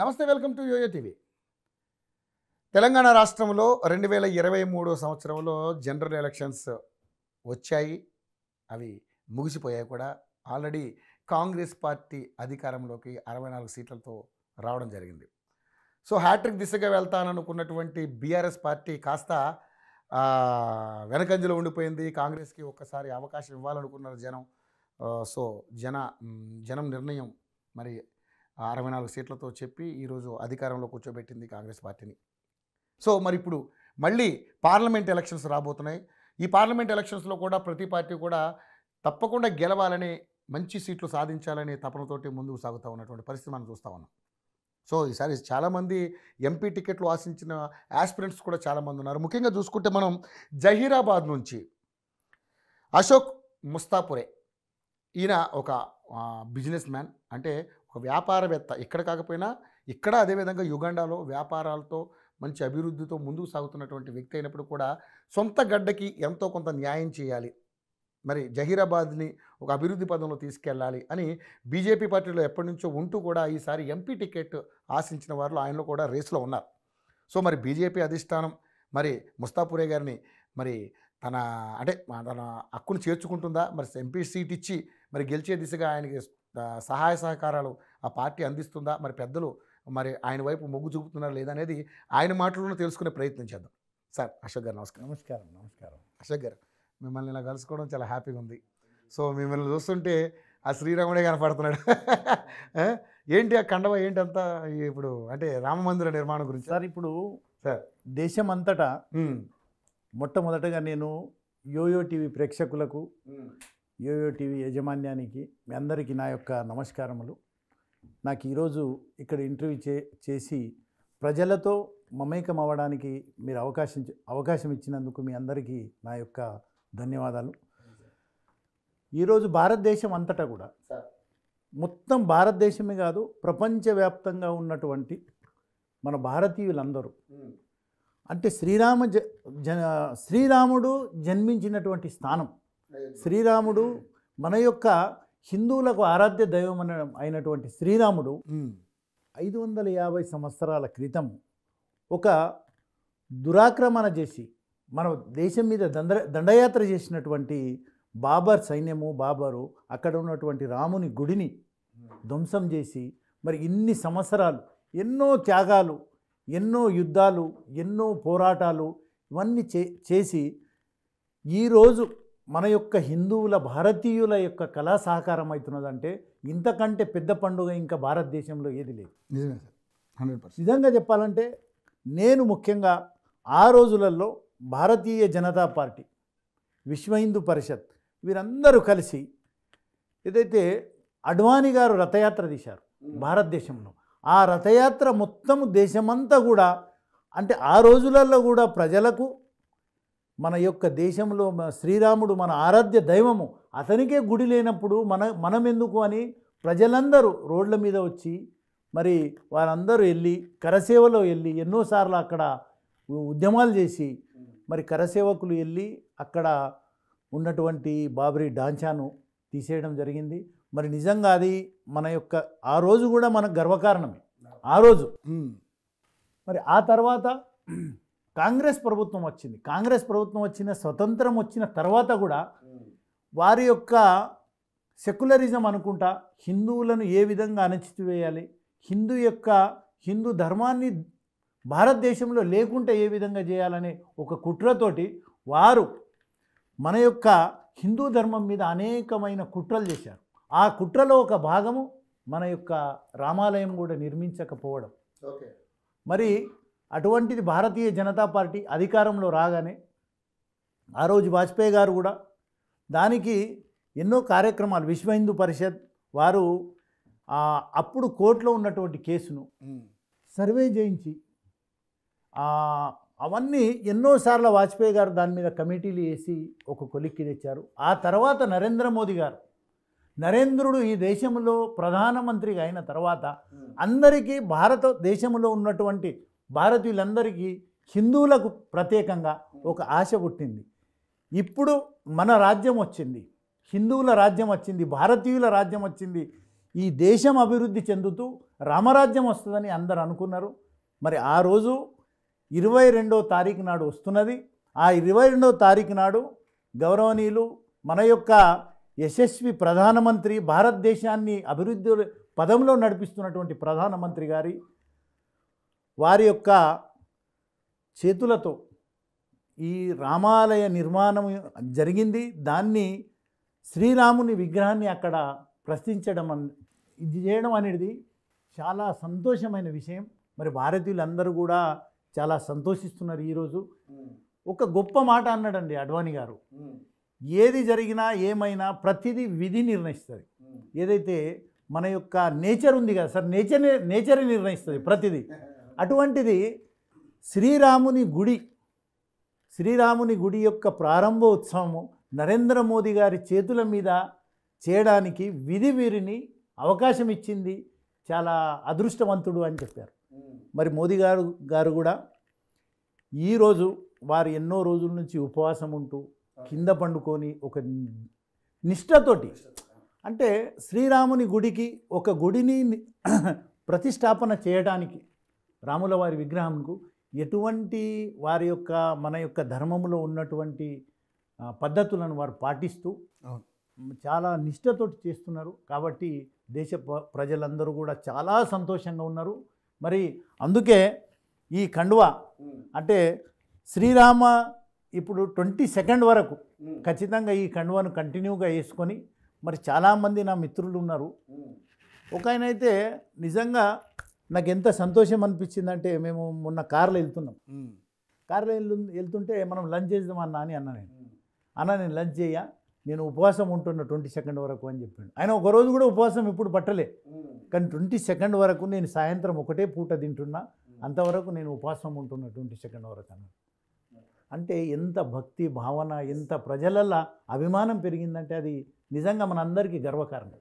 నమస్తే welcome to YOYO TV Telangana రాష్ట్రంలో రెండు వేల ఇరవై మూడో సంవత్సరంలో జనరల్ ఎలక్షన్స్ వచ్చాయి అవి ముగిసిపోయాయి కూడా ఆల్రెడీ కాంగ్రెస్ పార్టీ అధికారంలోకి అరవై నాలుగు సీట్లతో రావడం జరిగింది సో హ్యాట్రిక్ దిశగా వెళ్తాననుకున్నటువంటి బీఆర్ఎస్ పార్టీ కాస్త వెనకంజలో ఉండిపోయింది కాంగ్రెస్కి ఒక్కసారి అవకాశం ఇవ్వాలనుకున్నారు జనం సో జన జనం నిర్ణయం మరి అరవై నాలుగు సీట్లతో చెప్పి ఈరోజు అధికారంలో కూర్చోబెట్టింది కాంగ్రెస్ పార్టీని సో మరి ఇప్పుడు మళ్ళీ పార్లమెంట్ ఎలక్షన్స్ రాబోతున్నాయి ఈ పార్లమెంట్ ఎలక్షన్స్లో కూడా ప్రతి పార్టీ కూడా తప్పకుండా గెలవాలని మంచి సీట్లు సాధించాలనే తపనతోటి ముందుకు సాగుతూ ఉన్నటువంటి పరిస్థితి మనం చూస్తూ ఉన్నాం సో ఈసారి చాలామంది ఎంపీ టికెట్లు ఆశించిన యాస్పిరెంట్స్ కూడా చాలామంది ఉన్నారు ముఖ్యంగా చూసుకుంటే మనం జహీరాబాద్ నుంచి అశోక్ ముస్తాపురే ఈయన ఒక బిజినెస్ మ్యాన్ అంటే ఒక వ్యాపారవేత్త ఇక్కడ కాకపోయినా ఇక్కడ అదేవిధంగా యుగండాలో వ్యాపారాలతో మంచి అభివృద్ధితో ముందుకు సాగుతున్నటువంటి వ్యక్తి అయినప్పుడు కూడా సొంత గడ్డకి ఎంతో కొంత న్యాయం చేయాలి మరి జహీరాబాద్ని ఒక అభివృద్ధి పదంలో తీసుకెళ్ళాలి అని బీజేపీ పార్టీలో ఎప్పటి నుంచో ఉంటూ కూడా ఈసారి ఎంపీ టికెట్ ఆశించిన వారిలో ఆయనలో కూడా రేసులో ఉన్నారు సో మరి బీజేపీ అధిష్టానం మరి ముస్తాపురే గారిని మరి తన అంటే తన హక్కును చేర్చుకుంటుందా మరి ఎంపీ సీట్ ఇచ్చి మరి గెలిచే దిశగా ఆయనకి సహాయ సహకారాలు ఆ పార్టీ అందిస్తుందా మరి పెద్దలు మరి ఆయన వైపు మొగ్గు చూపుతున్నారా లేదనేది ఆయన మాటలను తెలుసుకునే ప్రయత్నం చేద్దాం సార్ అశోక్ గారు నమస్కారం నమస్కారం నమస్కారం అశోక్ గారు మిమ్మల్ని ఇలా కలుసుకోవడం చాలా హ్యాపీగా ఉంది సో మిమ్మల్ని చూస్తుంటే ఆ శ్రీరాముడే కనపడుతున్నాడు ఏంటి ఆ కండవ ఏంటి అంతా ఇప్పుడు అంటే రామమందిర నిర్మాణం గురించి సార్ ఇప్పుడు సార్ దేశం అంతటా మొట్టమొదటగా నేను యోయో టీవీ ప్రేక్షకులకు యోయో టీవీ యాజమాన్యానికి మీ అందరికీ నా యొక్క నమస్కారములు నాకు ఈరోజు ఇక్కడ ఇంటర్వ్యూ చే చేసి ప్రజలతో మమేకం అవ్వడానికి మీరు అవకాశం అవకాశం ఇచ్చినందుకు మీ అందరికీ నా యొక్క ధన్యవాదాలు ఈరోజు భారతదేశం అంతటా కూడా మొత్తం భారతదేశమే కాదు ప్రపంచవ్యాప్తంగా ఉన్నటువంటి మన భారతీయులందరూ అంటే శ్రీరామ జ శ్రీరాముడు జన్మించినటువంటి స్థానం శ్రీరాముడు మన యొక్క హిందువులకు ఆరాధ్య దైవం అయినటువంటి శ్రీరాముడు ఐదు వందల యాభై సంవత్సరాల క్రితం ఒక దురాక్రమణ చేసి మన దేశం మీద దండ దండయాత్ర చేసినటువంటి బాబర్ సైన్యము బాబరు అక్కడ ఉన్నటువంటి రాముని గుడిని ధ్వంసం చేసి మరి ఇన్ని సంవత్సరాలు ఎన్నో త్యాగాలు ఎన్నో యుద్ధాలు ఎన్నో పోరాటాలు ఇవన్నీ చేసి ఈరోజు మన యొక్క హిందువుల భారతీయుల యొక్క కళా సహకారం అవుతున్నదంటే ఇంతకంటే పెద్ద పండుగ ఇంకా భారతదేశంలో ఏది లేదు నిజమే సార్ హండ్రెడ్ పర్సెంట్ నిజంగా చెప్పాలంటే నేను ముఖ్యంగా ఆ రోజులలో భారతీయ జనతా పార్టీ విశ్వ హిందూ పరిషత్ వీరందరూ కలిసి ఏదైతే అడ్వాణి గారు రథయాత్ర తీశారు భారతదేశంలో ఆ రథయాత్ర మొత్తం దేశమంతా కూడా అంటే ఆ రోజులలో కూడా ప్రజలకు మన యొక్క దేశంలో శ్రీరాముడు మన ఆరాధ్య దైవము అతనికే గుడి లేనప్పుడు మన మనం ఎందుకు అని ప్రజలందరూ రోడ్ల మీద వచ్చి మరి వారందరూ వెళ్ళి కరసేవలో వెళ్ళి ఎన్నోసార్లు అక్కడ ఉద్యమాలు చేసి మరి కరసేవకులు వెళ్ళి అక్కడ ఉన్నటువంటి బాబరీ డాంచాను తీసేయడం జరిగింది మరి నిజంగా అది మన యొక్క ఆ రోజు కూడా మనకు గర్వకారణమే ఆ రోజు మరి ఆ తర్వాత కాంగ్రెస్ ప్రభుత్వం వచ్చింది కాంగ్రెస్ ప్రభుత్వం వచ్చిన స్వతంత్రం వచ్చిన తర్వాత కూడా వారి యొక్క సెక్యులరిజం అనుకుంటా హిందువులను ఏ విధంగా వేయాలి హిందూ యొక్క హిందూ ధర్మాన్ని భారతదేశంలో లేకుంటే ఏ విధంగా చేయాలనే ఒక కుట్రతోటి వారు మన యొక్క హిందూ ధర్మం మీద అనేకమైన కుట్రలు చేశారు ఆ కుట్రలో ఒక భాగము మన యొక్క రామాలయం కూడా నిర్మించకపోవడం మరి అటువంటిది భారతీయ జనతా పార్టీ అధికారంలో రాగానే ఆ రోజు వాజ్పేయి గారు కూడా దానికి ఎన్నో కార్యక్రమాలు విశ్వ హిందూ పరిషత్ వారు అప్పుడు కోర్టులో ఉన్నటువంటి కేసును సర్వే చేయించి అవన్నీ ఎన్నోసార్లు వాజ్పేయి గారు దాని మీద కమిటీలు వేసి ఒక కొలిక్కి తెచ్చారు ఆ తర్వాత నరేంద్ర మోదీ గారు నరేంద్రుడు ఈ దేశంలో ప్రధానమంత్రిగా అయిన తర్వాత అందరికీ భారతదేశంలో ఉన్నటువంటి భారతీయులందరికీ హిందువులకు ప్రత్యేకంగా ఒక ఆశ పుట్టింది ఇప్పుడు మన రాజ్యం వచ్చింది హిందువుల రాజ్యం వచ్చింది భారతీయుల రాజ్యం వచ్చింది ఈ దేశం అభివృద్ధి చెందుతూ రామరాజ్యం వస్తుందని అందరు అనుకున్నారు మరి ఆ రోజు ఇరవై రెండో తారీఖు నాడు వస్తున్నది ఆ ఇరవై రెండో తారీఖు నాడు గౌరవనీయులు మన యొక్క యశస్వి ప్రధానమంత్రి భారతదేశాన్ని అభివృద్ధి పదంలో నడిపిస్తున్నటువంటి ప్రధానమంత్రి గారి వారి యొక్క చేతులతో ఈ రామాలయ నిర్మాణం జరిగింది దాన్ని శ్రీరాముని విగ్రహాన్ని అక్కడ ప్రశ్నించడం ఇది చేయడం అనేది చాలా సంతోషమైన విషయం మరి భారతీయులందరూ కూడా చాలా సంతోషిస్తున్నారు ఈరోజు ఒక గొప్ప మాట అన్నాడండి అడ్వాణి గారు ఏది జరిగినా ఏమైనా ప్రతిదీ విధి నిర్ణయిస్తుంది ఏదైతే మన యొక్క నేచర్ ఉంది కదా సార్ నేచర్ నేచరే నిర్ణయిస్తుంది ప్రతిదీ అటువంటిది శ్రీరాముని గుడి శ్రీరాముని గుడి యొక్క ప్రారంభోత్సవము నరేంద్ర మోదీ గారి చేతుల మీద చేయడానికి విధి వీరిని అవకాశం ఇచ్చింది చాలా అదృష్టవంతుడు అని చెప్పారు మరి మోదీ గారు గారు కూడా ఈరోజు వారు ఎన్నో రోజుల నుంచి ఉపవాసం ఉంటూ కింద పండుకొని ఒక నిష్ఠతోటి అంటే శ్రీరాముని గుడికి ఒక గుడిని ప్రతిష్టాపన చేయడానికి రాముల వారి విగ్రహంకు ఎటువంటి వారి యొక్క మన యొక్క ధర్మంలో ఉన్నటువంటి పద్ధతులను వారు పాటిస్తూ చాలా నిష్ఠతోటి చేస్తున్నారు కాబట్టి దేశ ప్రజలందరూ కూడా చాలా సంతోషంగా ఉన్నారు మరి అందుకే ఈ కండువ అంటే శ్రీరామ ఇప్పుడు ట్వంటీ సెకండ్ వరకు ఖచ్చితంగా ఈ కండువను కంటిన్యూగా వేసుకొని మరి చాలామంది నా మిత్రులు ఉన్నారు ఒక ఆయన అయితే నిజంగా నాకు ఎంత సంతోషం అనిపించిందంటే మేము మొన్న కార్లో వెళ్తున్నాం కార్లో వెళ్ళు వెళ్తుంటే మనం లంచ్ చేద్దాం అన్న అని అన్న నేను అన్న నేను లంచ్ చేయ నేను ఉపవాసం ఉంటున్న ట్వంటీ సెకండ్ వరకు అని చెప్పాడు ఆయన ఒక రోజు కూడా ఉపవాసం ఇప్పుడు పట్టలే కానీ ట్వంటీ సెకండ్ వరకు నేను సాయంత్రం ఒకటే పూట తింటున్నా అంతవరకు నేను ఉపవాసం ఉంటున్న ట్వంటీ సెకండ్ వరకు అన్నాడు అంటే ఎంత భక్తి భావన ఎంత ప్రజలల్ల అభిమానం పెరిగిందంటే అది నిజంగా మనందరికీ గర్వకారణం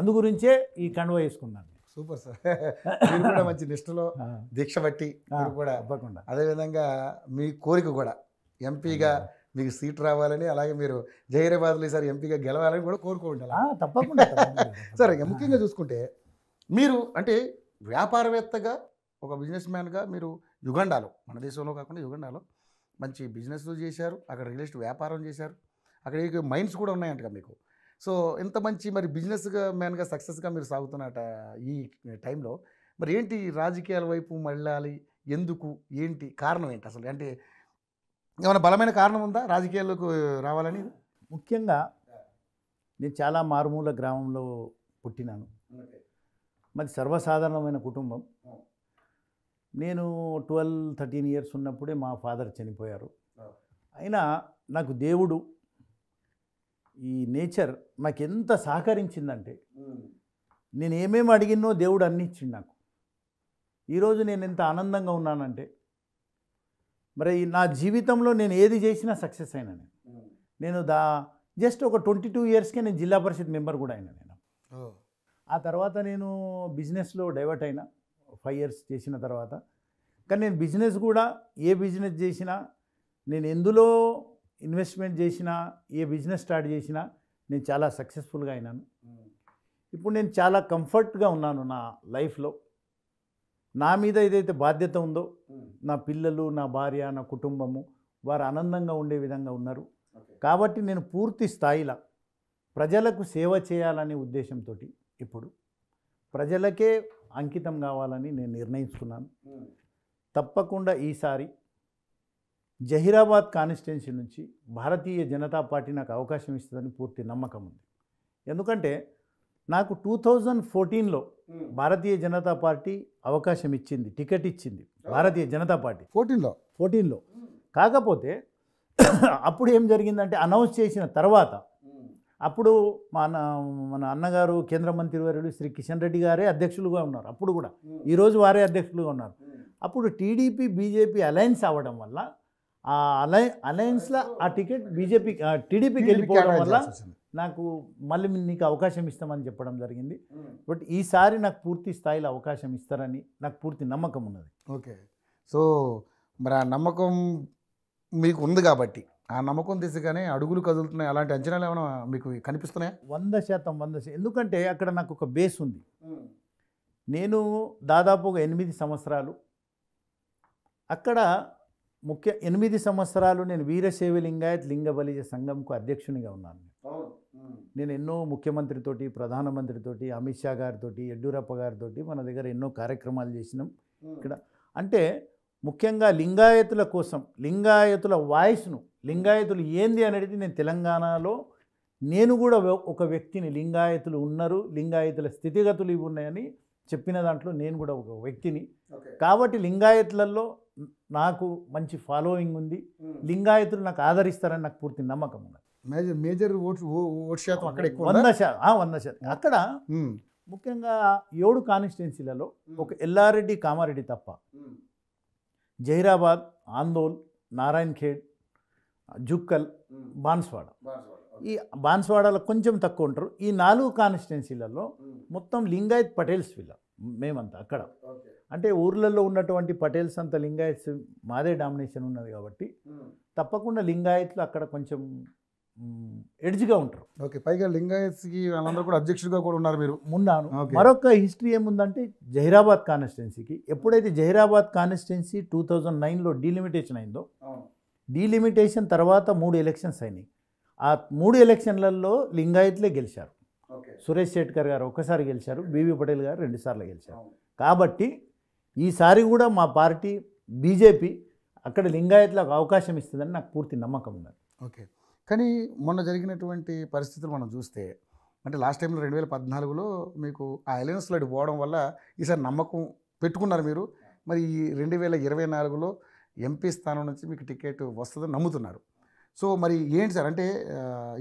అందుగురించే ఈ కండువ వేసుకున్నాను సూపర్ సార్ మీరు కూడా మంచి నిష్ఠలో దీక్ష బట్టి మీరు కూడా అవ్వకుండా అదేవిధంగా మీ కోరిక కూడా ఎంపీగా మీకు సీట్ రావాలని అలాగే మీరు జహీరాబాద్లో ఈసారి ఎంపీగా గెలవాలని కూడా కోరుకుంటారు తప్పకుండా సరే ముఖ్యంగా చూసుకుంటే మీరు అంటే వ్యాపారవేత్తగా ఒక బిజినెస్ మ్యాన్గా మీరు యుగండాలో మన దేశంలో కాకుండా యుగండాలో మంచి బిజినెస్ చేశారు అక్కడ రియల్ ఎస్టేట్ వ్యాపారం చేశారు అక్కడ మైన్స్ కూడా ఉన్నాయంట మీకు సో ఇంత మంచి మరి బిజినెస్గా మ్యాన్గా సక్సెస్గా మీరు సాగుతున్నట ఈ టైంలో మరి ఏంటి రాజకీయాల వైపు మళ్ళాలి ఎందుకు ఏంటి కారణం ఏంటి అసలు అంటే ఏమైనా బలమైన కారణం ఉందా రాజకీయాల్లోకి రావాలని ముఖ్యంగా నేను చాలా మారుమూల గ్రామంలో పుట్టినాను మరి సర్వసాధారణమైన కుటుంబం నేను ట్వెల్వ్ థర్టీన్ ఇయర్స్ ఉన్నప్పుడే మా ఫాదర్ చనిపోయారు అయినా నాకు దేవుడు ఈ నేచర్ నాకు ఎంత సహకరించిందంటే నేను ఏమేమి అడిగినో దేవుడు అన్ని ఇచ్చిండు నాకు ఈరోజు నేను ఎంత ఆనందంగా ఉన్నానంటే మరి నా జీవితంలో నేను ఏది చేసినా సక్సెస్ అయినా నేను నేను దా జస్ట్ ఒక ట్వంటీ టూ ఇయర్స్కే నేను జిల్లా పరిషత్ మెంబర్ కూడా అయినా నేను ఆ తర్వాత నేను బిజినెస్లో డైవర్ట్ అయినా ఫైవ్ ఇయర్స్ చేసిన తర్వాత కానీ నేను బిజినెస్ కూడా ఏ బిజినెస్ చేసినా నేను ఎందులో ఇన్వెస్ట్మెంట్ చేసినా ఏ బిజినెస్ స్టార్ట్ చేసినా నేను చాలా సక్సెస్ఫుల్గా అయినాను ఇప్పుడు నేను చాలా కంఫర్ట్గా ఉన్నాను నా లైఫ్లో నా మీద ఏదైతే బాధ్యత ఉందో నా పిల్లలు నా భార్య నా కుటుంబము వారు ఆనందంగా ఉండే విధంగా ఉన్నారు కాబట్టి నేను పూర్తి స్థాయిలో ప్రజలకు సేవ చేయాలనే ఉద్దేశంతో ఇప్పుడు ప్రజలకే అంకితం కావాలని నేను నిర్ణయించుకున్నాను తప్పకుండా ఈసారి జహీరాబాద్ కాన్స్టిట్యున్సీ నుంచి భారతీయ జనతా పార్టీ నాకు అవకాశం ఇస్తుందని పూర్తి నమ్మకం ఉంది ఎందుకంటే నాకు టూ థౌజండ్ ఫోర్టీన్లో భారతీయ జనతా పార్టీ అవకాశం ఇచ్చింది టికెట్ ఇచ్చింది భారతీయ జనతా పార్టీ ఫోర్టీన్లో ఫోర్టీన్లో కాకపోతే అప్పుడు ఏం జరిగిందంటే అనౌన్స్ చేసిన తర్వాత అప్పుడు మన మన అన్నగారు కేంద్ర మంత్రి వర్యులు శ్రీ కిషన్ రెడ్డి గారే అధ్యక్షులుగా ఉన్నారు అప్పుడు కూడా ఈరోజు వారే అధ్యక్షులుగా ఉన్నారు అప్పుడు టీడీపీ బీజేపీ అలయన్స్ అవ్వడం వల్ల ఆ అలై అలయన్స్లో ఆ టికెట్ బీజేపీ టీడీపీకి వెళ్ళిపోవడం వల్ల నాకు మళ్ళీ నీకు అవకాశం ఇస్తామని చెప్పడం జరిగింది బట్ ఈసారి నాకు పూర్తి స్థాయిలో అవకాశం ఇస్తారని నాకు పూర్తి నమ్మకం ఉన్నది ఓకే సో మరి ఆ నమ్మకం మీకు ఉంది కాబట్టి ఆ నమ్మకం దిశగానే అడుగులు కదులుతున్నాయి అలాంటి అంచనాలు ఏమైనా మీకు కనిపిస్తున్నాయి వంద శాతం వంద శాతం ఎందుకంటే అక్కడ నాకు ఒక బేస్ ఉంది నేను దాదాపు ఒక ఎనిమిది సంవత్సరాలు అక్కడ ముఖ్య ఎనిమిది సంవత్సరాలు నేను వీరశైవ లింగాయత్ లింగబలిజ సంఘంకు అధ్యక్షునిగా ఉన్నాను నేను ఎన్నో ముఖ్యమంత్రితోటి ప్రధానమంత్రితోటి అమిత్ షా గారితోటి యడ్యూరప్ప గారితోటి మన దగ్గర ఎన్నో కార్యక్రమాలు చేసినాం ఇక్కడ అంటే ముఖ్యంగా లింగాయతుల కోసం లింగాయతుల వాయిస్ను లింగాయతులు ఏంది అనేది నేను తెలంగాణలో నేను కూడా ఒక వ్యక్తిని లింగాయతులు ఉన్నారు లింగాయతుల స్థితిగతులు ఇవి ఉన్నాయని చెప్పిన దాంట్లో నేను కూడా ఒక వ్యక్తిని కాబట్టి లింగాయతులలో నాకు మంచి ఫాలోయింగ్ ఉంది hmm. లింగాయతులు నాకు ఆదరిస్తారని నాకు పూర్తి నమ్మకం ఉన్నది మేజర్ మేజర్ ఓట్ ఓట్ శాతం అక్కడ ఎక్కువ వంద శాతం వంద శాతం hmm. అక్కడ hmm. ముఖ్యంగా ఏడు కాన్స్టిట్యున్సీలలో ఒక ఎల్లారెడ్డి కామారెడ్డి తప్ప జహీరాబాద్ ఆందోల్ నారాయణ్ ఖేడ్ జుక్కల్ బాన్స్వాడ ఈ బాన్స్వాడలో కొంచెం తక్కువ ఉంటారు ఈ నాలుగు కాన్స్టిట్యున్సీలలో మొత్తం లింగాయత్ పటేల్స్ విల్ల మేమంతా అక్కడ అంటే ఊర్లలో ఉన్నటువంటి పటేల్స్ అంత లింగాయత్స్ మాదే డామినేషన్ ఉన్నది కాబట్టి తప్పకుండా లింగాయత్లు అక్కడ కొంచెం ఎడ్జ్గా ఉంటారు ఓకే పైగా లింగాయత్స్కి వాళ్ళందరూ కూడా అధ్యక్షుడిగా కూడా ఉన్నారు మీరు ఉన్నాను మరొక హిస్టరీ ఏముందంటే జహీరాబాద్ కాన్స్టిట్యున్సీకి ఎప్పుడైతే జహీరాబాద్ కాన్స్టిట్యున్సీ టూ థౌజండ్ నైన్లో డీలిమిటేషన్ అయిందో డీలిమిటేషన్ తర్వాత మూడు ఎలక్షన్స్ అయినాయి ఆ మూడు ఎలక్షన్లలో లింగాయత్లే గెలిచారు సురేష్ శేట్కర్ గారు ఒకసారి గెలిచారు బీవీ పటేల్ గారు రెండుసార్లు గెలిచారు కాబట్టి ఈసారి కూడా మా పార్టీ బీజేపీ అక్కడ లింగాయత్లకు అవకాశం ఇస్తుందని నాకు పూర్తి నమ్మకం ఉన్నది ఓకే కానీ మొన్న జరిగినటువంటి పరిస్థితులు మనం చూస్తే అంటే లాస్ట్ టైంలో రెండు వేల పద్నాలుగులో మీకు ఆ అలయన్స్లో పోవడం వల్ల ఈసారి నమ్మకం పెట్టుకున్నారు మీరు మరి ఈ రెండు వేల ఇరవై నాలుగులో ఎంపీ స్థానం నుంచి మీకు టికెట్ వస్తుందని నమ్ముతున్నారు సో మరి ఏంటి సార్ అంటే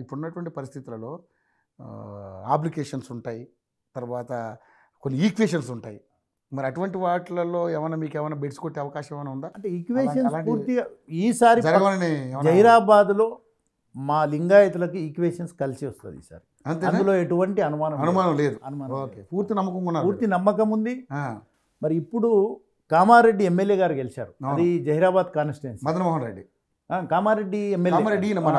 ఇప్పుడున్నటువంటి పరిస్థితులలో అప్లికేషన్స్ ఉంటాయి తర్వాత కొన్ని ఈక్వేషన్స్ ఉంటాయి మరి అటువంటి వాటిలలో ఏమైనా మీకు ఏమైనా బెడ్స్ కొట్టే అవకాశం ఏమైనా ఉందా అంటే ఈక్వేషన్స్ పూర్తిగా ఈసారి జైరాబాద్లో మా లింగాయతులకి ఈక్వేషన్స్ కలిసి వస్తుంది ఈసారి అందులో ఎటువంటి అనుమానం అనుమానం లేదు అనుమానం ఓకే పూర్తి నమ్మకం ఉన్నారు పూర్తి నమ్మకం ఉంది మరి ఇప్పుడు కామారెడ్డి ఎమ్మెల్యే గారు గెలిచారు అది జహీరాబాద్ కాన్స్టిట్యున్సీ మదన్మోహన్ రెడ్డి కామారెడ్డి ఎమ్మెల్యే మన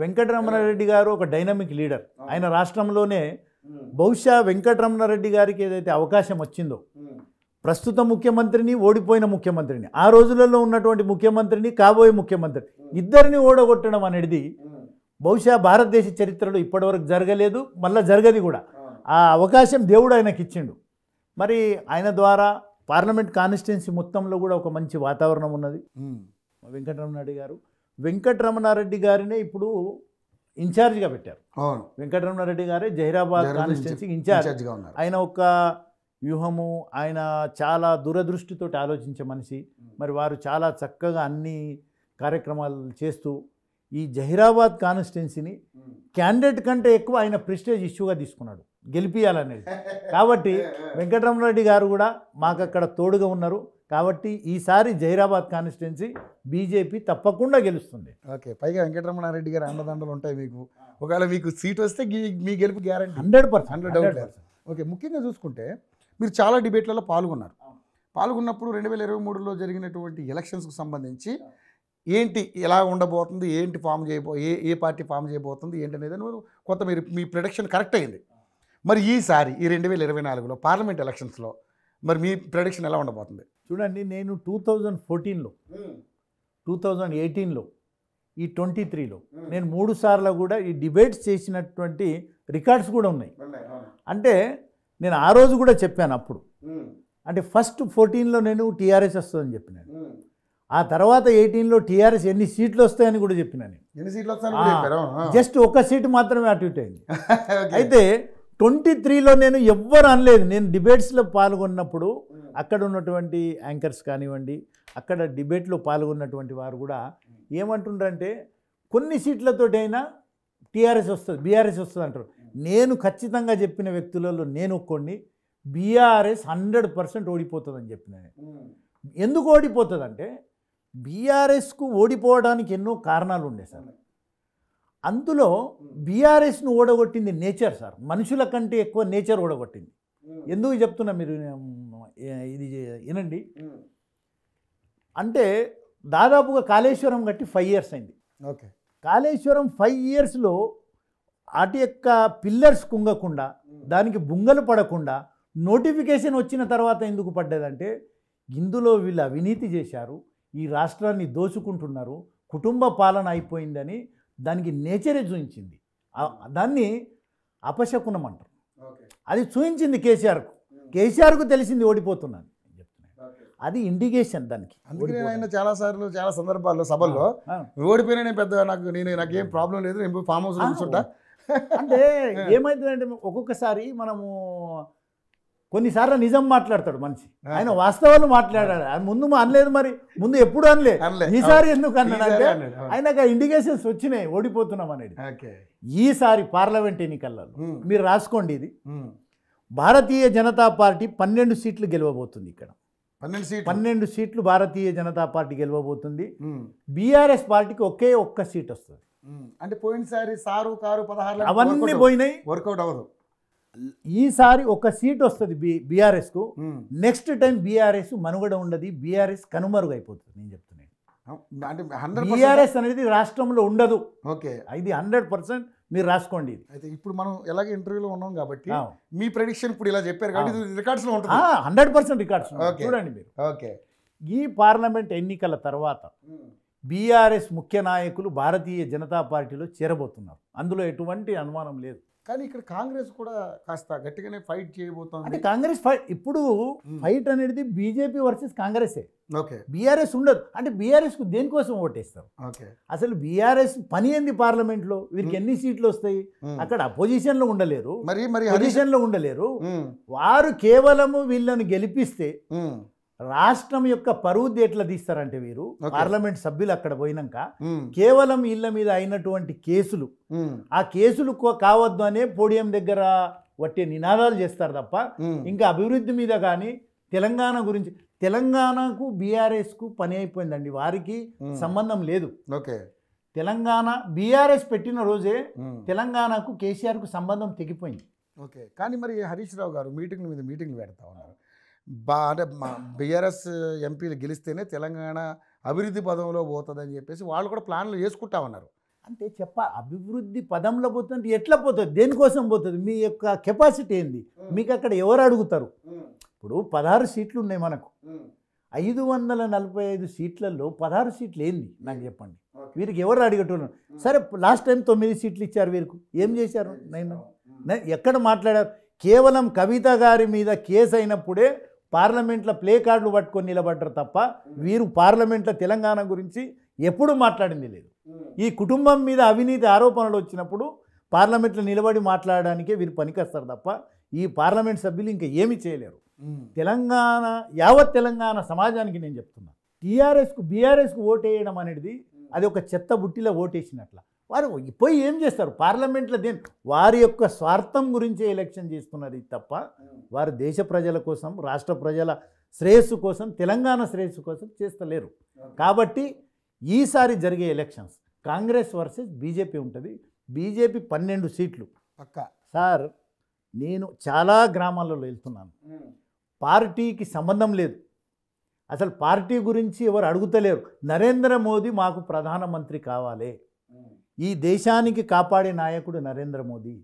వెంకటరమణారెడ్డి గారు ఒక డైనమిక్ లీడర్ ఆయన రాష్ట్రంలోనే బహుశా వెంకటరమణ రెడ్డి గారికి ఏదైతే అవకాశం వచ్చిందో ప్రస్తుత ముఖ్యమంత్రిని ఓడిపోయిన ముఖ్యమంత్రిని ఆ రోజులలో ఉన్నటువంటి ముఖ్యమంత్రిని కాబోయే ముఖ్యమంత్రి ఇద్దరిని ఓడగొట్టడం అనేది బహుశా భారతదేశ చరిత్రలో ఇప్పటివరకు జరగలేదు మళ్ళీ జరగది కూడా ఆ అవకాశం దేవుడు ఆయనకి ఇచ్చిండు మరి ఆయన ద్వారా పార్లమెంట్ కాన్స్టిట్యున్సీ మొత్తంలో కూడా ఒక మంచి వాతావరణం ఉన్నది వెంకటరమణ రెడ్డి గారు వెంకటరమణారెడ్డి గారినే ఇప్పుడు ఇన్ఛార్జ్గా పెట్టారు అవును వెంకటరమణారెడ్డి గారే జహీరాబాద్ కాన్స్టిట్యున్సీకి ఇన్ఛార్జ్గా ఉన్నారు ఆయన ఒక వ్యూహము ఆయన చాలా దూరదృష్టితో ఆలోచించే మనిషి మరి వారు చాలా చక్కగా అన్ని కార్యక్రమాలు చేస్తూ ఈ జహీరాబాద్ కాన్స్టిట్యున్సీని క్యాండిడేట్ కంటే ఎక్కువ ఆయన ప్రిస్టేజ్ ఇష్యూగా తీసుకున్నాడు గెలిపియాలనేది కాబట్టి వెంకటరమణారెడ్డి గారు కూడా మాకు అక్కడ తోడుగా ఉన్నారు కాబట్టి ఈసారి జైరాబాద్ కాన్స్టిట్యున్సీ బీజేపీ తప్పకుండా గెలుస్తుంది ఓకే పైగా వెంకటరమణారెడ్డి గారు అండదండలు ఉంటాయి మీకు ఒకవేళ మీకు సీట్ వస్తే మీ గెలుపు guarantee hundred percent hundred doubt okay ముఖ్యంగా చూసుకుంటే మీరు చాలా డిబేట్లలో పాల్గొన్నారు పాల్గొన్నప్పుడు రెండు వేల ఇరవై మూడులో జరిగినటువంటి ఎలక్షన్స్కి సంబంధించి ఏంటి ఎలా ఉండబోతుంది ఏంటి ఫామ్ చేయబో ఏ ఏ పార్టీ ఫామ్ చేయబోతుంది ఏంటి అనేది మీరు కొంత మీరు మీ ప్రొడక్షన్ కరెక్ట్ అయింది మరి ఈసారి ఈ రెండు వేల ఇరవై నాలుగులో పార్లమెంట్ ఎలక్షన్స్లో మరి మీ ప్రొడక్షన్ ఎలా ఉండబోతుంది చూడండి నేను టూ థౌజండ్ ఫోర్టీన్లో టూ థౌజండ్ ఎయిటీన్లో ఈ ట్వంటీ త్రీలో నేను మూడు సార్లు కూడా ఈ డిబేట్స్ చేసినటువంటి రికార్డ్స్ కూడా ఉన్నాయి అంటే నేను ఆ రోజు కూడా చెప్పాను అప్పుడు అంటే ఫస్ట్ ఫోర్టీన్లో నేను టీఆర్ఎస్ వస్తుందని చెప్పినాను ఆ తర్వాత ఎయిటీన్లో టీఆర్ఎస్ ఎన్ని సీట్లు వస్తాయని కూడా చెప్పినాను ఎన్ని సీట్లు వస్తాయని జస్ట్ ఒక సీటు మాత్రమే అటు ఇటు అయింది అయితే ట్వంటీ త్రీలో నేను ఎవ్వరు అనలేదు నేను డిబేట్స్లో పాల్గొన్నప్పుడు అక్కడ ఉన్నటువంటి యాంకర్స్ కానివ్వండి అక్కడ డిబేట్లో పాల్గొన్నటువంటి వారు కూడా ఏమంటుండ్రంటే కొన్ని సీట్లతోటైనా టీఆర్ఎస్ వస్తుంది బీఆర్ఎస్ వస్తుంది అంటారు నేను ఖచ్చితంగా చెప్పిన వ్యక్తులలో నేను కొన్ని బీఆర్ఎస్ హండ్రెడ్ పర్సెంట్ ఓడిపోతుందని చెప్పిన ఎందుకు ఓడిపోతుందంటే బీఆర్ఎస్కు ఓడిపోవడానికి ఎన్నో కారణాలు ఉండే సార్ అందులో బీఆర్ఎస్ను ఓడగొట్టింది నేచర్ సార్ మనుషుల కంటే ఎక్కువ నేచర్ ఓడగొట్టింది ఎందుకు చెప్తున్నా మీరు ఇది వినండి అంటే దాదాపుగా కాళేశ్వరం కట్టి ఫైవ్ ఇయర్స్ అయింది ఓకే కాళేశ్వరం ఫైవ్ ఇయర్స్లో వాటి యొక్క పిల్లర్స్ కుంగకుండా దానికి బుంగలు పడకుండా నోటిఫికేషన్ వచ్చిన తర్వాత ఎందుకు పడ్డదంటే ఇందులో వీళ్ళు అవినీతి చేశారు ఈ రాష్ట్రాన్ని దోచుకుంటున్నారు కుటుంబ పాలన అయిపోయిందని దానికి నేచరే చూపించింది దాన్ని అపశకునం అంటారు అది చూపించింది కేసీఆర్కు కేసీఆర్కు తెలిసింది ఓడిపోతున్నాను అది ఇండికేషన్ దానికి అందుకనే ఆయన చాలా సార్లు చాలా సందర్భాల్లో సభల్లో ఓడిపోయినా నేను పెద్ద నాకు నేను నాకు ఏం ప్రాబ్లం లేదు నేను ఫామ్ హౌస్ కూర్చుంటా అంటే ఏమైతుందంటే ఒక్కొక్కసారి మనము కొన్నిసార్లు నిజం మాట్లాడతాడు మనిషి ఆయన వాస్తవాలు మాట్లాడాడు ముందు అనలేదు మరి ముందు ఎప్పుడు అనలే ఈసారి ఎందుకు అన్నాడంటే ఆయనకు ఇండికేషన్స్ వచ్చినాయి ఓడిపోతున్నాం అనేది ఈసారి పార్లమెంట్ ఎన్నికల్లో మీరు రాసుకోండి ఇది భారతీయ జనతా పార్టీ పన్నెండు సీట్లు గెలవబోతుంది ఇక్కడ పన్నెండు సీట్లు పన్నెండు సీట్లు భారతీయ జనతా పార్టీ గెలవబోతుంది బీఆర్ఎస్ పార్టీకి ఒకే ఒక్క సీట్ వస్తుంది అంటే పోయినసారి సారు కారు పదహారు అవన్నీ పోయినాయి వర్కౌట్ అవ్వదు ఈసారి ఒక సీట్ వస్తుంది బి కు నెక్స్ట్ టైం బీఆర్ఎస్ మనుగడ ఉండదు బీఆర్ఎస్ కనుమరుగైపోతుంది నేను చెప్తున్నాను బీఆర్ఎస్ అనేది రాష్ట్రంలో ఉండదు ఓకే ఇది హండ్రెడ్ పర్సెంట్ మీరు రాసుకోండి అయితే ఇప్పుడు మనం ఎలాగ ఇంటర్వ్యూలో ఉన్నాం కాబట్టి మీ ప్రెడిక్షన్ ఇప్పుడు ఇలా చెప్పారు కాబట్టి ఇది రికార్డ్స్లో ఉంటుంది హండ్రెడ్ పర్సెంట్ రికార్డ్స్ చూడండి మీరు ఓకే ఈ పార్లమెంట్ ఎన్నికల తర్వాత బీఆర్ఎస్ ముఖ్య నాయకులు భారతీయ జనతా పార్టీలో చేరబోతున్నారు అందులో ఎటువంటి అనుమానం లేదు కానీ ఇక్కడ కాంగ్రెస్ కూడా కాస్త గట్టిగానే ఫైట్ చేయబోతోంది అంటే కాంగ్రెస్ ఫైట్ ఇప్పుడు ఫైట్ అనేది బీజేపీ వర్సెస్ కాంగ్రెసే ఓకే బీఆర్ఎస్ ఉండదు అంటే బీఆర్ఎస్ కు దేనికోసం ఓటేస్తాం ఓకే అసలు బీఆర్ఎస్ పని ఏంది పార్లమెంట్లో వీరికి ఎన్ని సీట్లు వస్తాయి అక్కడ అపోజిషన్ లో ఉండలేరు మరి మరి పొజిషన్లో ఉండలేరు వారు కేవలము వీళ్ళను గెలిపిస్తే రాష్ట్రం యొక్క పరువు ఎట్లా తీస్తారంటే వీరు పార్లమెంట్ సభ్యులు అక్కడ పోయినాక కేవలం ఇళ్ల మీద అయినటువంటి కేసులు ఆ కేసులు కావద్దు అనే పోడియం దగ్గర వట్టే నినాదాలు చేస్తారు తప్ప ఇంకా అభివృద్ధి మీద కానీ తెలంగాణ గురించి తెలంగాణకు బీఆర్ఎస్ కు పని అయిపోయిందండి వారికి సంబంధం లేదు ఓకే తెలంగాణ బీఆర్ఎస్ పెట్టిన రోజే తెలంగాణకు కేసీఆర్ కు సంబంధం తెగిపోయింది ఓకే కానీ మరి హరీష్ రావు గారు మీటింగ్ మీద మీటింగ్ పెడతా ఉన్నారు బా అంటే మా బీఆర్ఎస్ ఎంపీలు గెలిస్తేనే తెలంగాణ అభివృద్ధి పదంలో పోతుందని చెప్పేసి వాళ్ళు కూడా ప్లాన్లు చేసుకుంటా ఉన్నారు అంటే చెప్ప అభివృద్ధి పదంలో పోతుంది ఎట్లా పోతుంది దేనికోసం పోతుంది మీ యొక్క కెపాసిటీ ఏంది మీకు అక్కడ ఎవరు అడుగుతారు ఇప్పుడు పదహారు సీట్లు ఉన్నాయి మనకు ఐదు వందల నలభై ఐదు సీట్లలో పదహారు సీట్లు ఏంది నాకు చెప్పండి వీరికి ఎవరు అడిగేటోళ్ళు సరే లాస్ట్ టైం తొమ్మిది సీట్లు ఇచ్చారు వీరికి ఏం చేశారు నేను ఎక్కడ మాట్లాడారు కేవలం కవిత గారి మీద కేసు అయినప్పుడే పార్లమెంట్లో ప్లే కార్డులు పట్టుకొని నిలబడ్డరు తప్ప వీరు పార్లమెంట్లో తెలంగాణ గురించి ఎప్పుడు మాట్లాడింది లేదు ఈ కుటుంబం మీద అవినీతి ఆరోపణలు వచ్చినప్పుడు పార్లమెంట్లో నిలబడి మాట్లాడడానికే వీరు పనికొస్తారు తప్ప ఈ పార్లమెంట్ సభ్యులు ఇంకా ఏమీ చేయలేరు తెలంగాణ యావత్ తెలంగాణ సమాజానికి నేను చెప్తున్నా టీఆర్ఎస్కు బీఆర్ఎస్కు ఓటేయడం అనేది అది ఒక చెత్త బుట్టిలో ఓటేసినట్ల వారు పోయి ఏం చేస్తారు పార్లమెంట్లో దేని వారి యొక్క స్వార్థం గురించే ఎలక్షన్ చేసుకున్నది తప్ప వారు దేశ ప్రజల కోసం రాష్ట్ర ప్రజల శ్రేయస్సు కోసం తెలంగాణ శ్రేయస్సు కోసం చేస్తలేరు కాబట్టి ఈసారి జరిగే ఎలక్షన్స్ కాంగ్రెస్ వర్సెస్ బీజేపీ ఉంటుంది బీజేపీ పన్నెండు సీట్లు పక్క సార్ నేను చాలా గ్రామాలలో వెళ్తున్నాను పార్టీకి సంబంధం లేదు అసలు పార్టీ గురించి ఎవరు అడుగుతలేరు నరేంద్ర మోదీ మాకు ప్రధానమంత్రి కావాలి ఈ దేశానికి కాపాడే నాయకుడు నరేంద్ర మోదీ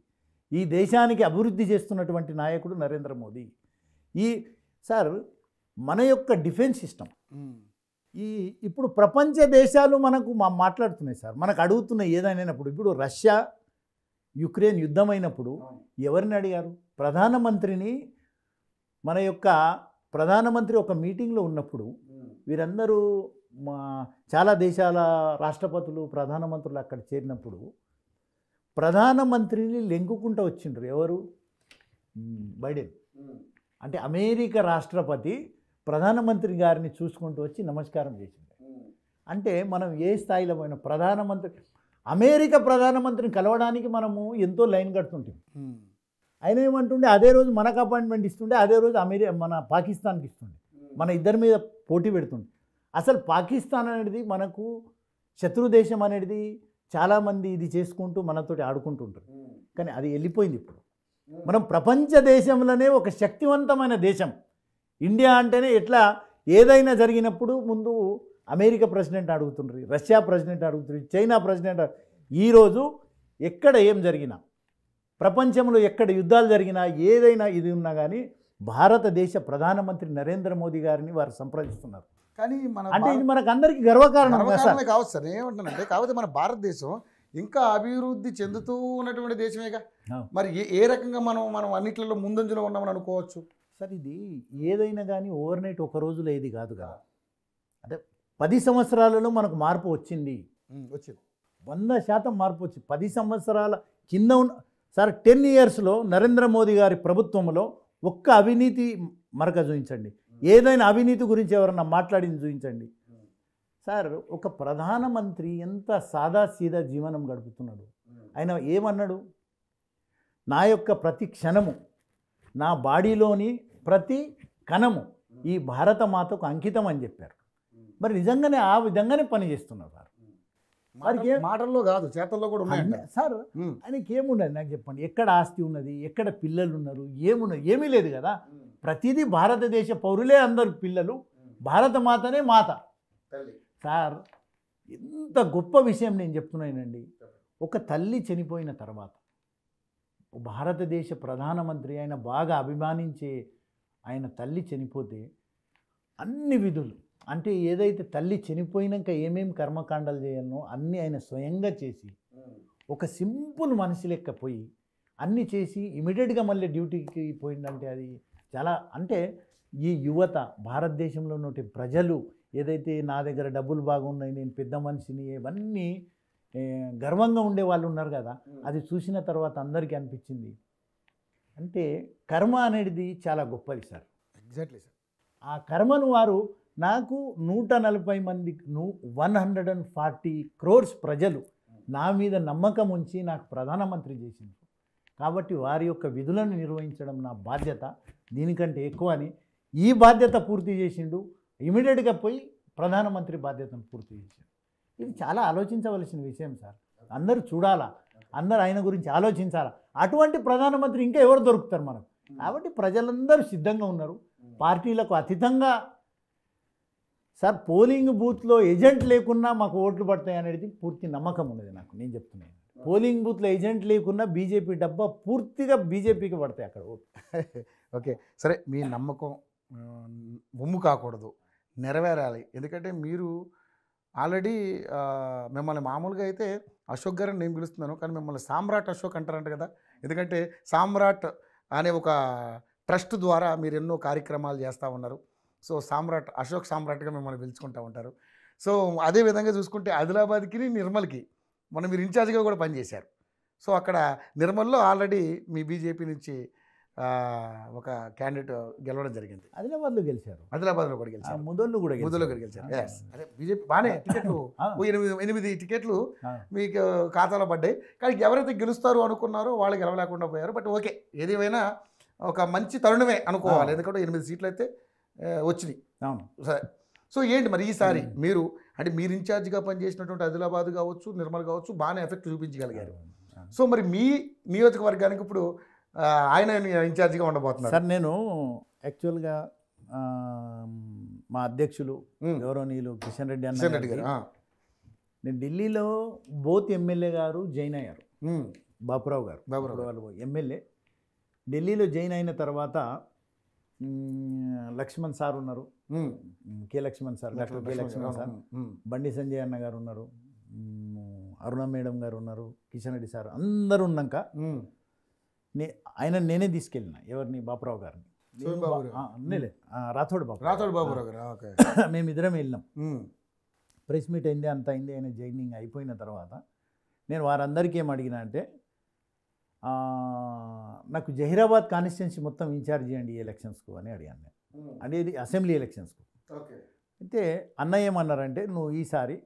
ఈ దేశానికి అభివృద్ధి చేస్తున్నటువంటి నాయకుడు నరేంద్ర మోదీ ఈ సార్ మన యొక్క డిఫెన్స్ సిస్టమ్ ఈ ఇప్పుడు ప్రపంచ దేశాలు మనకు మా మాట్లాడుతున్నాయి సార్ మనకు అడుగుతున్న ఏదైనాప్పుడు ఇప్పుడు రష్యా యుక్రెయిన్ యుద్ధం అయినప్పుడు ఎవరిని అడిగారు ప్రధానమంత్రిని మన యొక్క ప్రధానమంత్రి ఒక మీటింగ్లో ఉన్నప్పుడు వీరందరూ మా చాలా దేశాల రాష్ట్రపతులు ప్రధానమంత్రులు అక్కడ చేరినప్పుడు ప్రధానమంత్రిని లెంగుకుంటూ వచ్చిండ్రు ఎవరు బైడెన్ అంటే అమెరికా రాష్ట్రపతి ప్రధానమంత్రి గారిని చూసుకుంటూ వచ్చి నమస్కారం చేసింది అంటే మనం ఏ స్థాయిలో పోయినా ప్రధానమంత్రి అమెరికా ప్రధానమంత్రిని కలవడానికి మనము ఎంతో లైన్ కడుతుంటాం ఆయన ఏమంటుండే అదే రోజు మనకు అపాయింట్మెంట్ ఇస్తుండే అదే రోజు అమెరికా మన పాకిస్తాన్కి ఇస్తుండే మన ఇద్దరి మీద పోటీ పెడుతుండే అసలు పాకిస్తాన్ అనేది మనకు శత్రు దేశం అనేది చాలామంది ఇది చేసుకుంటూ మనతోటి ఆడుకుంటుంటారు కానీ అది వెళ్ళిపోయింది ఇప్పుడు మనం ప్రపంచ దేశంలోనే ఒక శక్తివంతమైన దేశం ఇండియా అంటేనే ఎట్లా ఏదైనా జరిగినప్పుడు ముందు అమెరికా ప్రెసిడెంట్ అడుగుతుండ్రు రష్యా ప్రెసిడెంట్ అడుగుతుండ్రు చైనా ప్రెసిడెంట్ ఈరోజు ఎక్కడ ఏం జరిగినా ప్రపంచంలో ఎక్కడ యుద్ధాలు జరిగినా ఏదైనా ఇది ఉన్నా కానీ భారతదేశ ప్రధానమంత్రి నరేంద్ర మోదీ గారిని వారు సంప్రదిస్తున్నారు కానీ మన అంటే ఇది మనకు అందరికీ గర్వకారణం గర్వకారణమే కావచ్చు సార్ ఏమంటున్నానంటే కాకపోతే మన భారతదేశం ఇంకా అభివృద్ధి చెందుతూ ఉన్నటువంటి దేశమేగా మరి ఏ ఏ రకంగా మనం మనం అన్నిట్లలో ముందంజలో ఉన్నామని అనుకోవచ్చు సార్ ఇది ఏదైనా కానీ ఓవర్ నైట్ ఒక రోజులో ఏది కాదు కదా అంటే పది సంవత్సరాలలో మనకు మార్పు వచ్చింది వచ్చింది వంద శాతం మార్పు వచ్చింది పది సంవత్సరాల కింద ఉన్న సార్ టెన్ ఇయర్స్లో నరేంద్ర మోదీ గారి ప్రభుత్వంలో ఒక్క అవినీతి మరక చూపించండి ఏదైనా అవినీతి గురించి ఎవరన్నా మాట్లాడింది చూపించండి సార్ ఒక ప్రధానమంత్రి ఎంత సాదాసీదా జీవనం గడుపుతున్నాడు ఆయన ఏమన్నాడు నా యొక్క ప్రతి క్షణము నా బాడీలోని ప్రతి కణము ఈ భారత మాతకు అంకితం అని చెప్పారు మరి నిజంగానే ఆ విధంగానే పనిచేస్తున్నారు వారికి మాటల్లో కాదు చేతల్లో కూడా ఉన్నాయి సార్ ఆయనకి ఏమున్నది నాకు చెప్పండి ఎక్కడ ఆస్తి ఉన్నది ఎక్కడ పిల్లలు ఉన్నారు ఏమున్నారు ఏమీ లేదు కదా ప్రతిదీ భారతదేశ పౌరులే అందరు పిల్లలు భారత మాతనే మాత సార్ ఎంత గొప్ప విషయం నేను చెప్తున్నానండి ఒక తల్లి చనిపోయిన తర్వాత భారతదేశ ప్రధానమంత్రి ఆయన బాగా అభిమానించే ఆయన తల్లి చనిపోతే అన్ని విధులు అంటే ఏదైతే తల్లి చనిపోయినాక ఏమేమి కర్మకాండాలు చేయాలనో అన్నీ ఆయన స్వయంగా చేసి ఒక సింపుల్ మనసు లెక్క పోయి అన్నీ చేసి ఇమీడియట్గా మళ్ళీ డ్యూటీకి పోయిందంటే అది చాలా అంటే ఈ యువత భారతదేశంలో ఉన్నటి ప్రజలు ఏదైతే నా దగ్గర డబ్బులు బాగున్నాయి నేను పెద్ద మనిషిని ఇవన్నీ గర్వంగా ఉండే వాళ్ళు ఉన్నారు కదా అది చూసిన తర్వాత అందరికీ అనిపించింది అంటే కర్మ అనేది చాలా గొప్పది సార్ ఎగ్జాక్ట్లీ సార్ ఆ కర్మను వారు నాకు నూట నలభై మంది నూ one hundred and forty crores ప్రజలు నా మీద నమ్మకం ఉంచి నాకు ప్రధానమంత్రి చేసింది కాబట్టి వారి యొక్క విధులను నిర్వహించడం నా బాధ్యత దీనికంటే ఎక్కువ అని ఈ బాధ్యత పూర్తి చేసిండు ఇమీడియట్గా పోయి ప్రధానమంత్రి బాధ్యతను పూర్తి చేసిండు ఇది చాలా ఆలోచించవలసిన విషయం సార్ అందరూ చూడాలా అందరూ ఆయన గురించి ఆలోచించాలా అటువంటి ప్రధానమంత్రి ఇంకా ఎవరు దొరుకుతారు మనకు కాబట్టి ప్రజలందరూ సిద్ధంగా ఉన్నారు పార్టీలకు అతీతంగా సార్ పోలింగ్ బూత్లో ఏజెంట్ లేకున్నా మాకు ఓట్లు పడతాయి అనేది పూర్తి నమ్మకం ఉన్నది నాకు నేను చెప్తున్నాను పోలింగ్ బూత్లో ఏజెంట్ లేకున్నా బీజేపీ డబ్బా పూర్తిగా బీజేపీకి పడతాయి అక్కడ ఓట్లు ఓకే సరే మీ నమ్మకం ఉమ్ము కాకూడదు నెరవేరాలి ఎందుకంటే మీరు ఆల్రెడీ మిమ్మల్ని మామూలుగా అయితే అశోక్ గారిని నేను పిలుస్తున్నాను కానీ మిమ్మల్ని సామ్రాట్ అశోక్ అంటారంట కదా ఎందుకంటే సామ్రాట్ అనే ఒక ట్రస్ట్ ద్వారా మీరు ఎన్నో కార్యక్రమాలు చేస్తూ ఉన్నారు సో సామ్రాట్ అశోక్ సామ్రాట్గా మిమ్మల్ని పిలుచుకుంటూ ఉంటారు సో అదే విధంగా చూసుకుంటే ఆదిలాబాద్కి నిర్మల్కి మన మీరు ఇన్ఛార్జ్గా కూడా పనిచేశారు సో అక్కడ నిర్మల్లో ఆల్రెడీ మీ బీజేపీ నుంచి ఒక క్యాండిడేట్ గెలవడం జరిగింది ఆదిలాబాద్లో గెలిచారు ఆదిలాబాద్లో కూడా గెలిచారు ముదోళ్ళు కూడా ముదోళ్ళు కూడా గెలిచారు అదే బీజేపీ బాగానే టికెట్లు ఎనిమిది ఎనిమిది టికెట్లు మీకు ఖాతాలో పడ్డాయి కానీ ఎవరైతే గెలుస్తారు అనుకున్నారో వాళ్ళు గెలవలేకుండా పోయారు బట్ ఓకే ఏదేమైనా ఒక మంచి తరుణమే అనుకోవాలి ఎందుకంటే ఎనిమిది సీట్లు అయితే వచ్చినాయి అవును సరే సో ఏంటి మరి ఈసారి మీరు అంటే మీరు ఇన్ఛార్జ్గా పనిచేసినటువంటి ఆదిలాబాద్ కావచ్చు నిర్మల్ కావచ్చు బాగానే ఎఫెక్ట్ చూపించగలిగారు సో మరి మీ నియోజకవర్గానికి ఇప్పుడు ఆయన ఇన్ఛార్జ్గా ఉండబోతున్నారు సార్ నేను యాక్చువల్గా మా అధ్యక్షులు గౌరవనీయులు కిషన్ రెడ్డి అన్న రెడ్డి గారు నేను ఢిల్లీలో బోత్ ఎమ్మెల్యే గారు జైన్ అయ్యారు బాపురావు గారు బాపురావు గారు ఎమ్మెల్యే ఢిల్లీలో జైన్ అయిన తర్వాత లక్ష్మణ్ సార్ ఉన్నారు K Laxman sir doctor K Laxman sir Bandi Sanjay అన్న గారు ఉన్నారు అరుణ మేడం గారు ఉన్నారు కిషన్ రెడ్డి సార్ అందరు ఉన్నాక నే ఆయన నేనే తీసుకెళ్ళిన ఎవరిని బాపురావు గారిని రాథోడ్ బాబు రాథోడ్ బాబు మేమిద్దరం మేము ఇద్దరం వెళ్ళినాం ప్రెస్ మీట్ అయింది అంత అయింది ఆయన జైనింగ్ అయిపోయిన తర్వాత నేను వారందరికీ ఏం అడిగిన అంటే నాకు జహీరాబాద్ కాన్స్టిట్యున్సీ మొత్తం ఇన్ఛార్జ్ చేయండి ఈ ఎలక్షన్స్కు అని అడిగాను నేను అనేది అసెంబ్లీ ఎలక్షన్స్కు అయితే అన్న ఏమన్నారంటే నువ్వు ఈసారి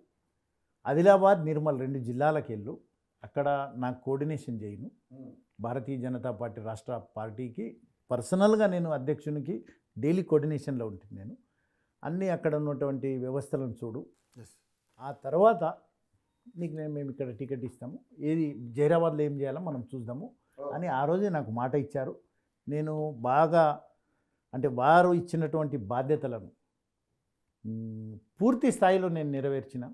ఆదిలాబాద్ నిర్మల్ రెండు జిల్లాలకు వెళ్ళు అక్కడ నాకు కోఆర్డినేషన్ చేయను భారతీయ జనతా పార్టీ రాష్ట్ర పార్టీకి పర్సనల్గా నేను అధ్యక్షునికి డైలీ కోఆర్డినేషన్లో ఉంటుంది నేను అన్నీ అక్కడ ఉన్నటువంటి వ్యవస్థలను చూడు ఆ తర్వాత నీకు నేను మేము ఇక్కడ టికెట్ ఇస్తాము ఏది జైరాబాద్లో ఏం చేయాలో మనం చూద్దాము అని ఆ రోజే నాకు మాట ఇచ్చారు నేను బాగా అంటే వారు ఇచ్చినటువంటి బాధ్యతలను పూర్తి స్థాయిలో నేను నెరవేర్చిన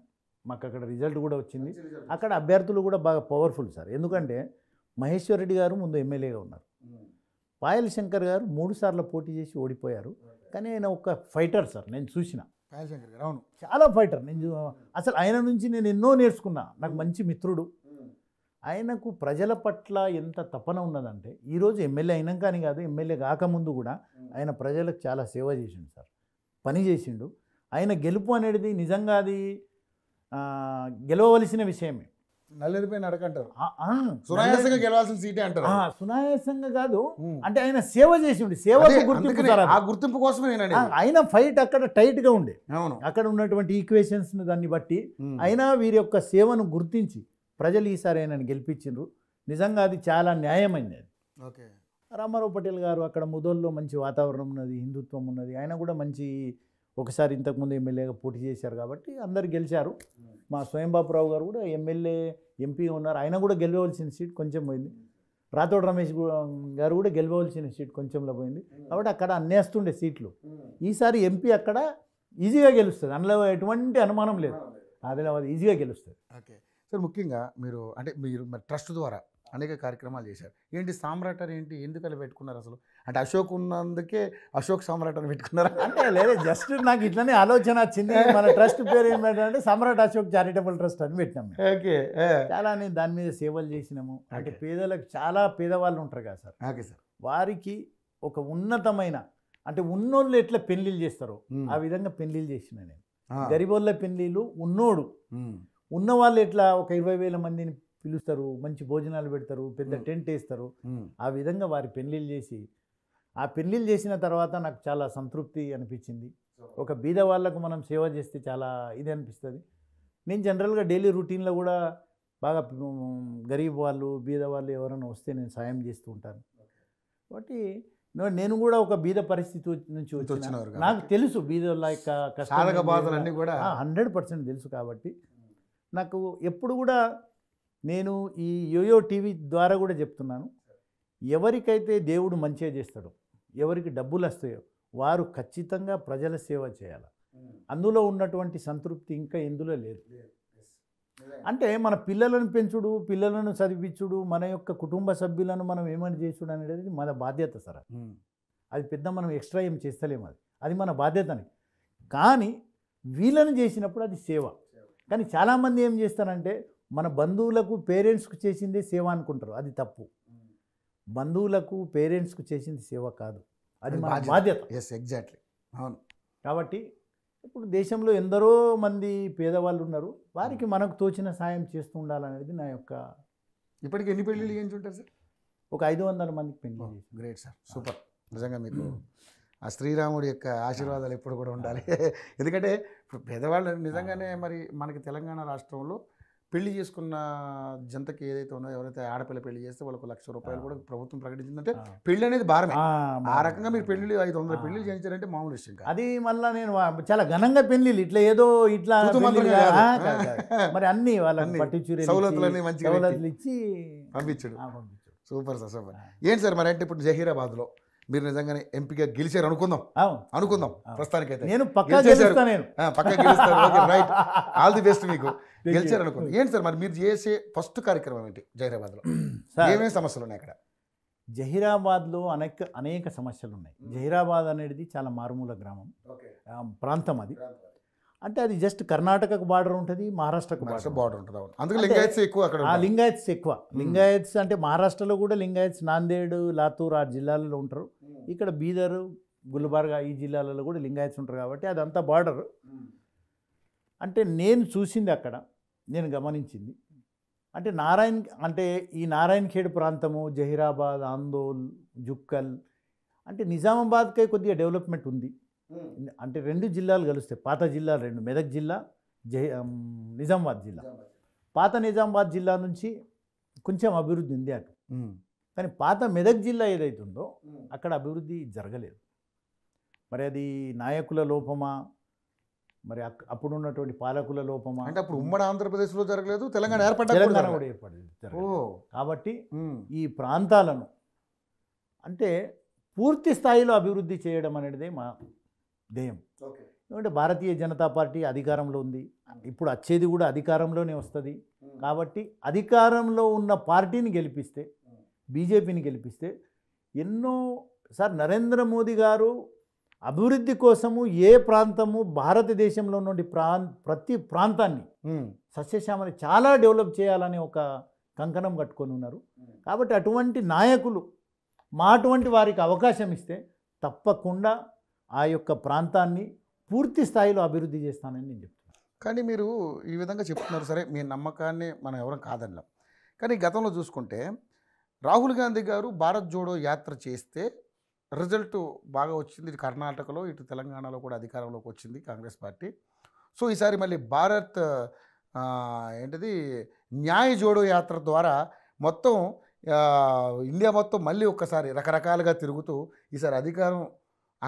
మాకు అక్కడ రిజల్ట్ కూడా వచ్చింది అక్కడ అభ్యర్థులు కూడా బాగా పవర్ఫుల్ సార్ ఎందుకంటే మహేశ్వర్ రెడ్డి గారు ముందు ఎమ్మెల్యేగా ఉన్నారు పాయల్ శంకర్ గారు మూడు సార్లు పోటీ చేసి ఓడిపోయారు కానీ ఆయన ఒక ఫైటర్ సార్ నేను చూసిన కాయశంకర్ గారు అవును చాలా ఫైటర్ నేను అసలు ఆయన నుంచి నేను ఎన్నో నేర్చుకున్నా నాకు మంచి మిత్రుడు ఆయనకు ప్రజల పట్ల ఎంత తపన ఉన్నదంటే ఈరోజు ఎమ్మెల్యే అయినాక కానీ కాదు ఎమ్మెల్యే కాకముందు కూడా ఆయన ప్రజలకు చాలా సేవ చేసిండు సార్ పని చేసిండు ఆయన గెలుపు అనేది నిజంగా అది గెలవలసిన విషయమే నల్లరిపోయిన నడకంటారు అంటారు సునాయాసంగా గెలవాల్సిన సీటే అంటారు సునాయాసంగా కాదు అంటే ఆయన సేవ ఉండి సేవ గుర్తింపు ఆ గుర్తింపు కోసమే ఆయన ఫైట్ అక్కడ టైట్ గా ఉండే అక్కడ ఉన్నటువంటి ఈక్వేషన్స్ దాన్ని బట్టి అయినా వీరి యొక్క సేవను గుర్తించి ప్రజలు ఈసారి ఆయన గెలిపించారు నిజంగా అది చాలా న్యాయమైంది అది ఓకే రామారావు పటేల్ గారు అక్కడ ముదోల్లో మంచి వాతావరణం ఉన్నది హిందుత్వం ఉన్నది ఆయన కూడా మంచి ఒకసారి ఇంతకుముందు ఎమ్మెల్యేగా పోటీ చేశారు కాబట్టి అందరు గెలిచారు మా స్వయంబాబురావు గారు కూడా ఎమ్మెల్యే ఎంపీ ఉన్నారు ఆయన కూడా గెలవలసిన సీట్ కొంచెం పోయింది రాతోడ్ రమేష్ గారు కూడా గెలవలసిన సీట్ కొంచెంలో పోయింది కాబట్టి అక్కడ అన్నేస్తుండే సీట్లు ఈసారి ఎంపీ అక్కడ ఈజీగా గెలుస్తుంది అందులో ఎటువంటి అనుమానం లేదు ఆదిలాబాద్ ఈజీగా గెలుస్తుంది ఓకే సార్ ముఖ్యంగా మీరు అంటే మీరు ట్రస్ట్ ద్వారా అనేక కార్యక్రమాలు చేశారు ఏంటి అని ఏంటి ఎందుకు అలా పెట్టుకున్నారు అసలు అంటే అశోక్ ఉన్నందుకే అశోక్ సామ్రాట్ అని పెట్టుకున్నారు అంటే లేదు జస్ట్ నాకు ఇట్లనే ఆలోచన వచ్చింది మన ట్రస్ట్ పేరు ఏంటంటే పెట్టాలంటే సమ్రాట్ అశోక్ చారిటబుల్ ట్రస్ట్ అని పెట్టినాము ఓకే చాలా నేను దాని మీద సేవలు చేసినాము అంటే పేదలకు చాలా పేదవాళ్ళు ఉంటారు కదా సార్ ఓకే సార్ వారికి ఒక ఉన్నతమైన అంటే ఉన్నోళ్ళు ఎట్లా పెళ్లిళ్ళు చేస్తారో ఆ విధంగా పెళ్లిళ్ళు చేసిన నేను గరిబోళ్ళ పెళ్లిళ్ళు ఉన్నోడు ఉన్నవాళ్ళు ఎట్లా ఒక ఇరవై వేల మందిని పిలుస్తారు మంచి భోజనాలు పెడతారు పెద్ద టెంట్ వేస్తారు ఆ విధంగా వారి పెళ్ళిళ్ళు చేసి ఆ పెళ్ళిళ్ళు చేసిన తర్వాత నాకు చాలా సంతృప్తి అనిపించింది ఒక బీద వాళ్ళకు మనం సేవ చేస్తే చాలా ఇది అనిపిస్తుంది నేను జనరల్గా డైలీ రొటీన్లో కూడా బాగా గరీబ్ వాళ్ళు బీద వాళ్ళు ఎవరైనా వస్తే నేను సాయం చేస్తూ ఉంటాను కాబట్టి నేను కూడా ఒక బీద పరిస్థితి నుంచి వచ్చిన నాకు తెలుసు బీదల యొక్క కూడా హండ్రెడ్ పర్సెంట్ తెలుసు కాబట్టి నాకు ఎప్పుడు కూడా నేను ఈ యోయో టీవీ ద్వారా కూడా చెప్తున్నాను ఎవరికైతే దేవుడు మంచిగా చేస్తాడో ఎవరికి డబ్బులు వస్తాయో వారు ఖచ్చితంగా ప్రజల సేవ చేయాలి అందులో ఉన్నటువంటి సంతృప్తి ఇంకా ఎందులో లేదు అంటే మన పిల్లలను పెంచుడు పిల్లలను చదివించుడు మన యొక్క కుటుంబ సభ్యులను మనం ఏమని చేసుడు అనేది మన బాధ్యత సార్ అది పెద్ద మనం ఎక్స్ట్రా ఏం చేస్తలేము అది అది మన బాధ్యతని కానీ వీళ్ళని చేసినప్పుడు అది సేవ కానీ చాలామంది ఏం చేస్తారంటే మన బంధువులకు పేరెంట్స్కు చేసిందే సేవ అనుకుంటారు అది తప్పు బంధువులకు పేరెంట్స్కు చేసింది సేవ కాదు అది మన బాధ్యత ఎస్ ఎగ్జాక్ట్లీ అవును కాబట్టి ఇప్పుడు దేశంలో ఎందరో మంది పేదవాళ్ళు ఉన్నారు వారికి hmm. మనకు తోచిన సాయం చేస్తూ ఉండాలనేది నా యొక్క ఇప్పటికి ఎన్ని పెళ్ళిళ్ళు hmm. చేయించుంటారు సార్ ఒక ఐదు వందల మందికి పెళ్ళి గ్రేట్ సార్ సూపర్ నిజంగా మీకు hmm. ఆ శ్రీరాముడి యొక్క ఆశీర్వాదాలు ఎప్పుడు కూడా ఉండాలి ఎందుకంటే ఇప్పుడు పేదవాళ్ళు నిజంగానే మరి మనకి తెలంగాణ రాష్ట్రంలో పెళ్లి చేసుకున్న జంతకి ఏదైతే ఉందో ఎవరైతే ఆడపిల్ల పెళ్లి చేస్తే వాళ్ళకు లక్ష రూపాయలు కూడా ప్రభుత్వం ప్రకటించిందంటే పెళ్లి అనేది భారమే ఆ రకంగా మీరు పెళ్లి ఐదు వందల పెళ్లి చేయించారంటే మామూలు విషయం అది మళ్ళీ నేను చాలా ఘనంగా పెళ్లి ఇట్లా ఏదో ఇట్లా మరి అన్ని వాళ్ళని మంచి సౌలతులు ఇచ్చి పంపించాడు సూపర్ సార్ సూపర్ ఏంటి సార్ మరి అంటే ఇప్పుడు జహీరాబాద్లో మీరు నిజంగానే ఎంపీగా గెలిచారు అనుకుందాం అనుకుందాం ప్రస్తుతానికైతే నేను నేను రైట్ ఆల్ ది బెస్ట్ మీకు గెలిచారు అనుకుందాం ఏంటి సార్ మరి మీరు చేసే ఫస్ట్ కార్యక్రమం ఏంటి జహీరాబాద్లో ఏమేమి సమస్యలు ఉన్నాయి అక్కడ జహీరాబాద్లో అనేక అనేక సమస్యలు ఉన్నాయి జహీరాబాద్ అనేది చాలా మారుమూల గ్రామం ప్రాంతం అది అంటే అది జస్ట్ కర్ణాటకకు బార్డర్ ఉంటుంది మహారాష్ట్రకు బార్డర్ బార్డర్ ఉంటుంది లింగాయత్స్ ఎక్కువ లింగాయత్స్ ఎక్కువ లింగాయత్స్ అంటే మహారాష్ట్రలో కూడా లింగాయత్స్ నాందేడు లాతూర్ ఆ జిల్లాలలో ఉంటారు ఇక్కడ బీదర్ గుల్బర్గా ఈ జిల్లాలలో కూడా లింగాయత్స్ ఉంటారు కాబట్టి అదంతా బార్డర్ అంటే నేను చూసింది అక్కడ నేను గమనించింది అంటే నారాయణ్ అంటే ఈ నారాయణఖేడ్ ప్రాంతము జహీరాబాద్ ఆందోల్ జుక్కల్ అంటే నిజామాబాద్కే కొద్దిగా డెవలప్మెంట్ ఉంది అంటే రెండు జిల్లాలు కలుస్తాయి పాత జిల్లాలు రెండు మెదక్ జిల్లా జహీ నిజామాబాద్ జిల్లా పాత నిజామాబాద్ జిల్లా నుంచి కొంచెం అభివృద్ధి ఉంది అటు కానీ పాత మెదక్ జిల్లా ఏదైతుందో అక్కడ అభివృద్ధి జరగలేదు మరి అది నాయకుల లోపమా మరి అప్పుడు ఉన్నటువంటి పాలకుల లోపమా అంటే అప్పుడు ఉమ్మడి ఆంధ్రప్రదేశ్లో జరగలేదు తెలంగాణ ఏర్పడ్డ తెలంగాణ కూడా ఏర్పడలేదు కాబట్టి ఈ ప్రాంతాలను అంటే పూర్తి స్థాయిలో అభివృద్ధి చేయడం అనేది మా ధ్యేయం ఎందుకంటే భారతీయ జనతా పార్టీ అధికారంలో ఉంది ఇప్పుడు వచ్చేది కూడా అధికారంలోనే వస్తుంది కాబట్టి అధికారంలో ఉన్న పార్టీని గెలిపిస్తే బీజేపీని గెలిపిస్తే ఎన్నో సార్ నరేంద్ర మోదీ గారు అభివృద్ధి కోసము ఏ ప్రాంతము భారతదేశంలో నుండి ప్రా ప్రతి ప్రాంతాన్ని సస్యశ్యామని చాలా డెవలప్ చేయాలని ఒక కంకణం కట్టుకొని ఉన్నారు కాబట్టి అటువంటి నాయకులు మా అటువంటి వారికి అవకాశం ఇస్తే తప్పకుండా ఆ యొక్క ప్రాంతాన్ని పూర్తి స్థాయిలో అభివృద్ధి చేస్తానని నేను చెప్తున్నాను కానీ మీరు ఈ విధంగా చెప్తున్నారు సరే మీ నమ్మకాన్ని మనం ఎవరం కాదనలేం కానీ గతంలో చూసుకుంటే రాహుల్ గాంధీ గారు భారత్ జోడో యాత్ర చేస్తే రిజల్ట్ బాగా వచ్చింది ఇటు కర్ణాటకలో ఇటు తెలంగాణలో కూడా అధికారంలోకి వచ్చింది కాంగ్రెస్ పార్టీ సో ఈసారి మళ్ళీ భారత్ ఏంటిది న్యాయ జోడో యాత్ర ద్వారా మొత్తం ఇండియా మొత్తం మళ్ళీ ఒక్కసారి రకరకాలుగా తిరుగుతూ ఈసారి అధికారం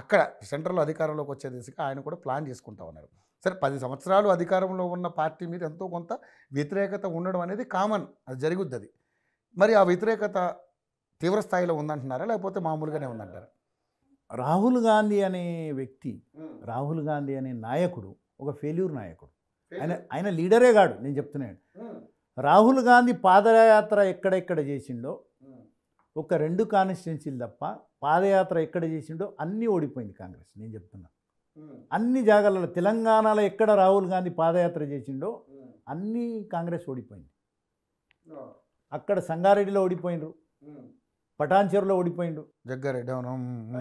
అక్కడ సెంట్రల్ అధికారంలోకి వచ్చే దిశగా ఆయన కూడా ప్లాన్ చేసుకుంటా ఉన్నారు సరే పది సంవత్సరాలు అధికారంలో ఉన్న పార్టీ మీద ఎంతో కొంత వ్యతిరేకత ఉండడం అనేది కామన్ అది జరుగుద్ది అది మరి ఆ వ్యతిరేకత తీవ్రస్థాయిలో ఉందంటున్నారా లేకపోతే మామూలుగానే ఉందంటారా రాహుల్ గాంధీ అనే వ్యక్తి రాహుల్ గాంధీ అనే నాయకుడు ఒక ఫెయిల్యూర్ నాయకుడు ఆయన ఆయన లీడరే కాడు నేను చెప్తున్నాను రాహుల్ గాంధీ పాదయాత్ర ఎక్కడెక్కడ చేసిండో ఒక రెండు కాన్స్టిట్యున్సీలు తప్ప పాదయాత్ర ఎక్కడ చేసిండో అన్నీ ఓడిపోయింది కాంగ్రెస్ నేను చెప్తున్నా అన్ని జాగాలలో తెలంగాణలో ఎక్కడ రాహుల్ గాంధీ పాదయాత్ర చేసిండో అన్నీ కాంగ్రెస్ ఓడిపోయింది అక్కడ సంగారెడ్డిలో ఓడిపోయినరు పటాన్చెరులో ఓడిపోయిండు జగ్గారెడ్డి అవును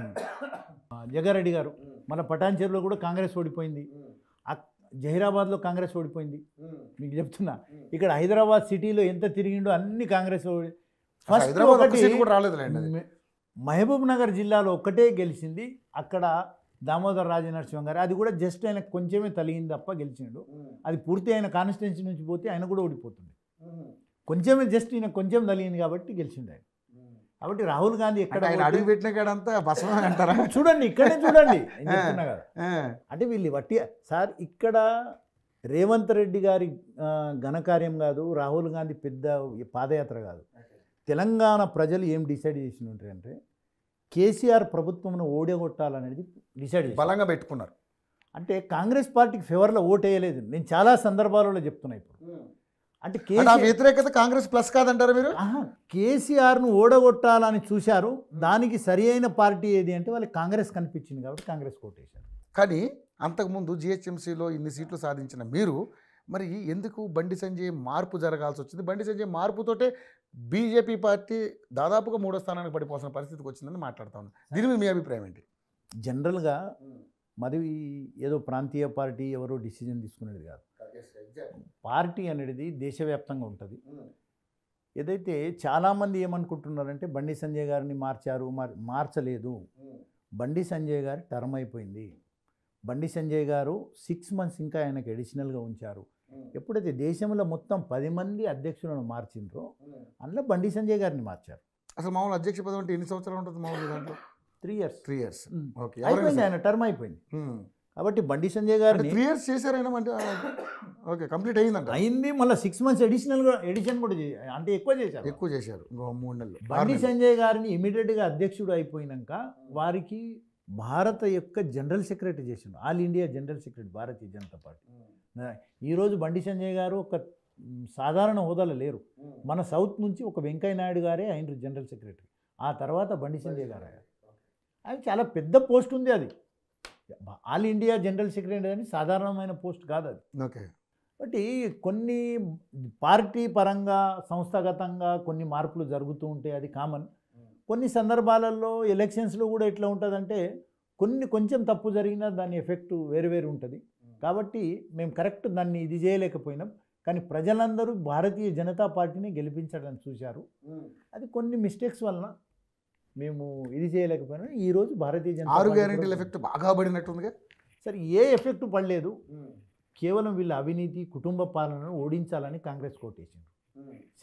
జగ్గారెడ్డి గారు మన పటాన్చెరులో కూడా కాంగ్రెస్ ఓడిపోయింది జహీరాబాద్లో కాంగ్రెస్ ఓడిపోయింది మీకు చెప్తున్నా ఇక్కడ హైదరాబాద్ సిటీలో ఎంత తిరిగిండో అన్ని కాంగ్రెస్ ఫస్ట్ ఒకటి మహబూబ్ నగర్ జిల్లాలో ఒక్కటే గెలిచింది అక్కడ దామోదర్ నరసింహం గారు అది కూడా జస్ట్ ఆయన కొంచెమే తలిగింది తప్ప గెలిచిండు అది పూర్తి ఆయన కాన్స్టిట్యున్సీ నుంచి పోతే ఆయన కూడా ఓడిపోతుంది కొంచెమే జస్ట్ ఈయన కొంచెం తగిలింది కాబట్టి గెలిచిండు ఆయన కాబట్టి రాహుల్ గాంధీ ఎక్కడ అడుగు పెట్టిన కాడంతా అంటారా చూడండి ఇక్కడే చూడండి అంటే వీళ్ళు వట్టి సార్ ఇక్కడ రేవంత్ రెడ్డి గారి ఘనకార్యం కాదు రాహుల్ గాంధీ పెద్ద పాదయాత్ర కాదు తెలంగాణ ప్రజలు ఏం డిసైడ్ చేసి ఉంటారంటే కేసీఆర్ ప్రభుత్వంను ఓడగొట్టాలనేది డిసైడ్ బలంగా పెట్టుకున్నారు అంటే కాంగ్రెస్ పార్టీకి ఫేవర్లో ఓటేయలేదు నేను చాలా సందర్భాలలో చెప్తున్నా ఇప్పుడు అంటే వ్యతిరేకత కాంగ్రెస్ ప్లస్ కాదంటారు మీరు కేసీఆర్ను ఓడగొట్టాలని చూశారు దానికి సరి అయిన పార్టీ ఏది అంటే వాళ్ళకి కాంగ్రెస్ కనిపించింది కాబట్టి కాంగ్రెస్ కోటేశారు కానీ అంతకుముందు జిహెచ్ఎంసీలో ఇన్ని సీట్లు సాధించిన మీరు మరి ఎందుకు బండి సంజయ్ మార్పు జరగాల్సి వచ్చింది బండి సంజయ్ మార్పుతోటే బీజేపీ పార్టీ దాదాపుగా మూడో స్థానానికి పడిపోసిన పరిస్థితికి వచ్చిందని మాట్లాడుతా ఉన్నాను దీని మీద మీ అభిప్రాయం ఏంటి జనరల్గా మరి ఏదో ప్రాంతీయ పార్టీ ఎవరో డిసిజన్ తీసుకునేది కాదు పార్టీ అనేది దేశవ్యాప్తంగా ఉంటుంది hmm. ఏదైతే చాలామంది ఏమనుకుంటున్నారంటే బండి సంజయ్ గారిని మార్చారు మార్చలేదు hmm. బండి సంజయ్ గారి టర్మ్ అయిపోయింది బండి సంజయ్ గారు సిక్స్ మంత్స్ ఇంకా ఆయనకు అడిషనల్గా ఉంచారు hmm. ఎప్పుడైతే దేశంలో మొత్తం పది మంది అధ్యక్షులను మార్చిండ్రో అందులో బండి సంజయ్ గారిని మార్చారు అసలు మామూలు అధ్యక్ష పదం అంటే ఎన్ని సంవత్సరాలు ఉంటుంది మామూలు దాంట్లో three years three years okay అయిపోయింది ఆయన టర్మ్ అయిపోయింది కాబట్టి బండి సంజయ్ గారు త్రీ ఇయర్స్ చేశారైనా ఓకే కంప్లీట్ అయిందంట అయింది మళ్ళీ సిక్స్ మంత్స్ ఎడిషనల్ కూడా ఎడిషన్ కూడా అంటే ఎక్కువ చేశారు ఎక్కువ చేశారు మూడు నెలలు బండి సంజయ్ గారిని ఇమీడియట్గా అధ్యక్షుడు అయిపోయినాక వారికి భారత యొక్క జనరల్ సెక్రటరీ చేసిండు all India general secretary Bharatiya Janata party ఈరోజు బండి సంజయ్ గారు ఒక సాధారణ హోదాలో లేరు మన సౌత్ నుంచి ఒక వెంకయ్య నాయుడు గారే ఆయన జనరల్ సెక్రటరీ ఆ తర్వాత బండి సంజయ్ గారు అయ్యారు అది చాలా పెద్ద పోస్ట్ ఉంది అది ఆల్ ఇండియా జనరల్ సెక్రటరీ అని సాధారణమైన పోస్ట్ కాదు అది ఓకే కాబట్టి కొన్ని పార్టీ పరంగా సంస్థాగతంగా కొన్ని మార్పులు జరుగుతూ ఉంటే అది కామన్ కొన్ని సందర్భాలలో ఎలక్షన్స్లో కూడా ఎట్లా ఉంటుందంటే కొన్ని కొంచెం తప్పు జరిగినా దాని ఎఫెక్ట్ వేరువేరు ఉంటుంది కాబట్టి మేము కరెక్ట్ దాన్ని ఇది చేయలేకపోయినాం కానీ ప్రజలందరూ భారతీయ జనతా పార్టీని గెలిపించడం చూశారు అది కొన్ని మిస్టేక్స్ వలన మేము ఇది చేయలేకపోయినా ఈరోజు భారతీయ జనతా ఆరు గ్యారెంటీల ఎఫెక్ట్ బాగా పడినట్టుందిగా సరే ఏ ఎఫెక్ట్ పడలేదు కేవలం వీళ్ళ అవినీతి కుటుంబ పాలనను ఓడించాలని కాంగ్రెస్ కోటేసింది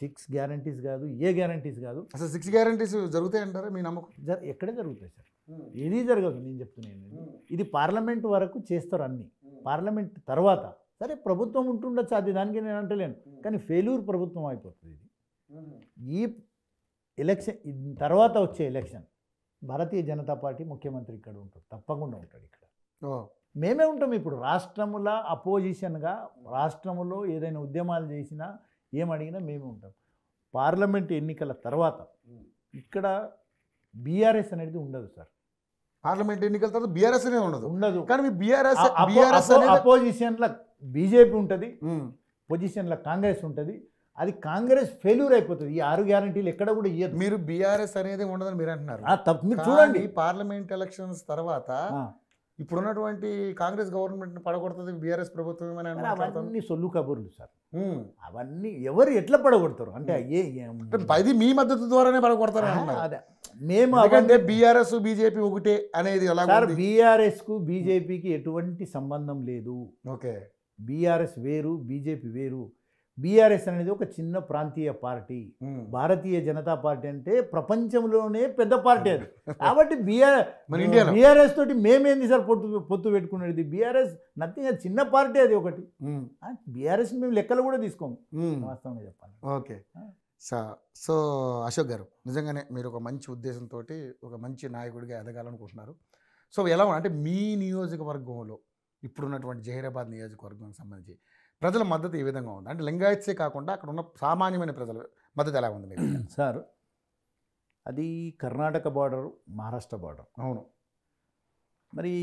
సిక్స్ గ్యారంటీస్ కాదు ఏ గ్యారంటీస్ కాదు అసలు సిక్స్ గ్యారంటీస్ జరుగుతాయి అంటారా మీ నమ్మకం ఎక్కడే జరుగుతాయి సార్ ఏది జరగదు నేను చెప్తున్నాను ఇది పార్లమెంట్ వరకు చేస్తారు అన్ని పార్లమెంట్ తర్వాత సరే ప్రభుత్వం ఉంటుండొచ్చు అది దానికి నేను అంటలేను కానీ ఫెయిల్యూర్ ప్రభుత్వం అయిపోతుంది ఇది ఈ ఎలక్షన్ తర్వాత వచ్చే ఎలక్షన్ భారతీయ జనతా పార్టీ ముఖ్యమంత్రి ఇక్కడ ఉంటాడు తప్పకుండా ఉంటాడు ఇక్కడ మేమే ఉంటాం ఇప్పుడు రాష్ట్రముల అపోజిషన్గా రాష్ట్రములో ఏదైనా ఉద్యమాలు చేసినా ఏమడిగినా మేమే ఉంటాం పార్లమెంట్ ఎన్నికల తర్వాత ఇక్కడ బీఆర్ఎస్ అనేది ఉండదు సార్ పార్లమెంట్ ఎన్నికల తర్వాత బీఆర్ఎస్ అనేది ఉండదు ఉండదు కానీ బీఆర్ఎస్ బీఆర్ఎస్ అపోజిషన్ల బీజేపీ ఉంటుంది పొజిషన్ల కాంగ్రెస్ ఉంటుంది అది కాంగ్రెస్ ఫెయిల్యూర్ అయిపోతుంది ఈ ఆరు గ్యారంటీలు ఎక్కడ కూడా ఇయ్యదు మీరు బీఆర్ఎస్ అనేది ఉండదని మీరు అంటున్నారు మీరు చూడండి పార్లమెంట్ ఎలక్షన్స్ తర్వాత ఇప్పుడున్నటువంటి కాంగ్రెస్ గవర్నమెంట్ పడగొడుతుంది బీఆర్ఎస్ ప్రభుత్వం అవన్నీ సొల్లు కబుర్లు సార్ అవన్నీ ఎవరు ఎట్లా పడగొడతారు అంటే ఏ అది మీ మద్దతు ద్వారానే పడగొడతారు అదే మేము అంటే బీఆర్ఎస్ బీజేపీ ఒకటే అనేది బీఆర్ఎస్ కు బీజేపీకి ఎటువంటి సంబంధం లేదు ఓకే బీఆర్ఎస్ వేరు బీజేపీ వేరు బీఆర్ఎస్ అనేది ఒక చిన్న ప్రాంతీయ పార్టీ భారతీయ జనతా పార్టీ అంటే ప్రపంచంలోనే పెద్ద పార్టీ అది కాబట్టి బీఆర్ఎస్ బీఆర్ఎస్ తోటి మేమేంది సార్ పొత్తు పొత్తు పెట్టుకునేది బీఆర్ఎస్ నథింగ్ అది చిన్న పార్టీ అది ఒకటి బీఆర్ఎస్ మేము లెక్కలు కూడా తీసుకోము వాస్తవంగా చెప్పాలి ఓకే సో సో అశోక్ గారు నిజంగానే మీరు ఒక మంచి ఉద్దేశంతో ఒక మంచి నాయకుడిగా ఎదగాలనుకుంటున్నారు సో ఎలా అంటే మీ నియోజకవర్గంలో ఇప్పుడున్నటువంటి జహీరాబాద్ నియోజకవర్గానికి సంబంధించి ప్రజల మద్దతు ఏ విధంగా ఉంది అంటే లింగాయత్సే కాకుండా అక్కడ ఉన్న సామాన్యమైన ప్రజల మద్దతు ఎలా ఉంది సార్ అది కర్ణాటక బార్డర్ మహారాష్ట్ర బార్డర్ అవును మరి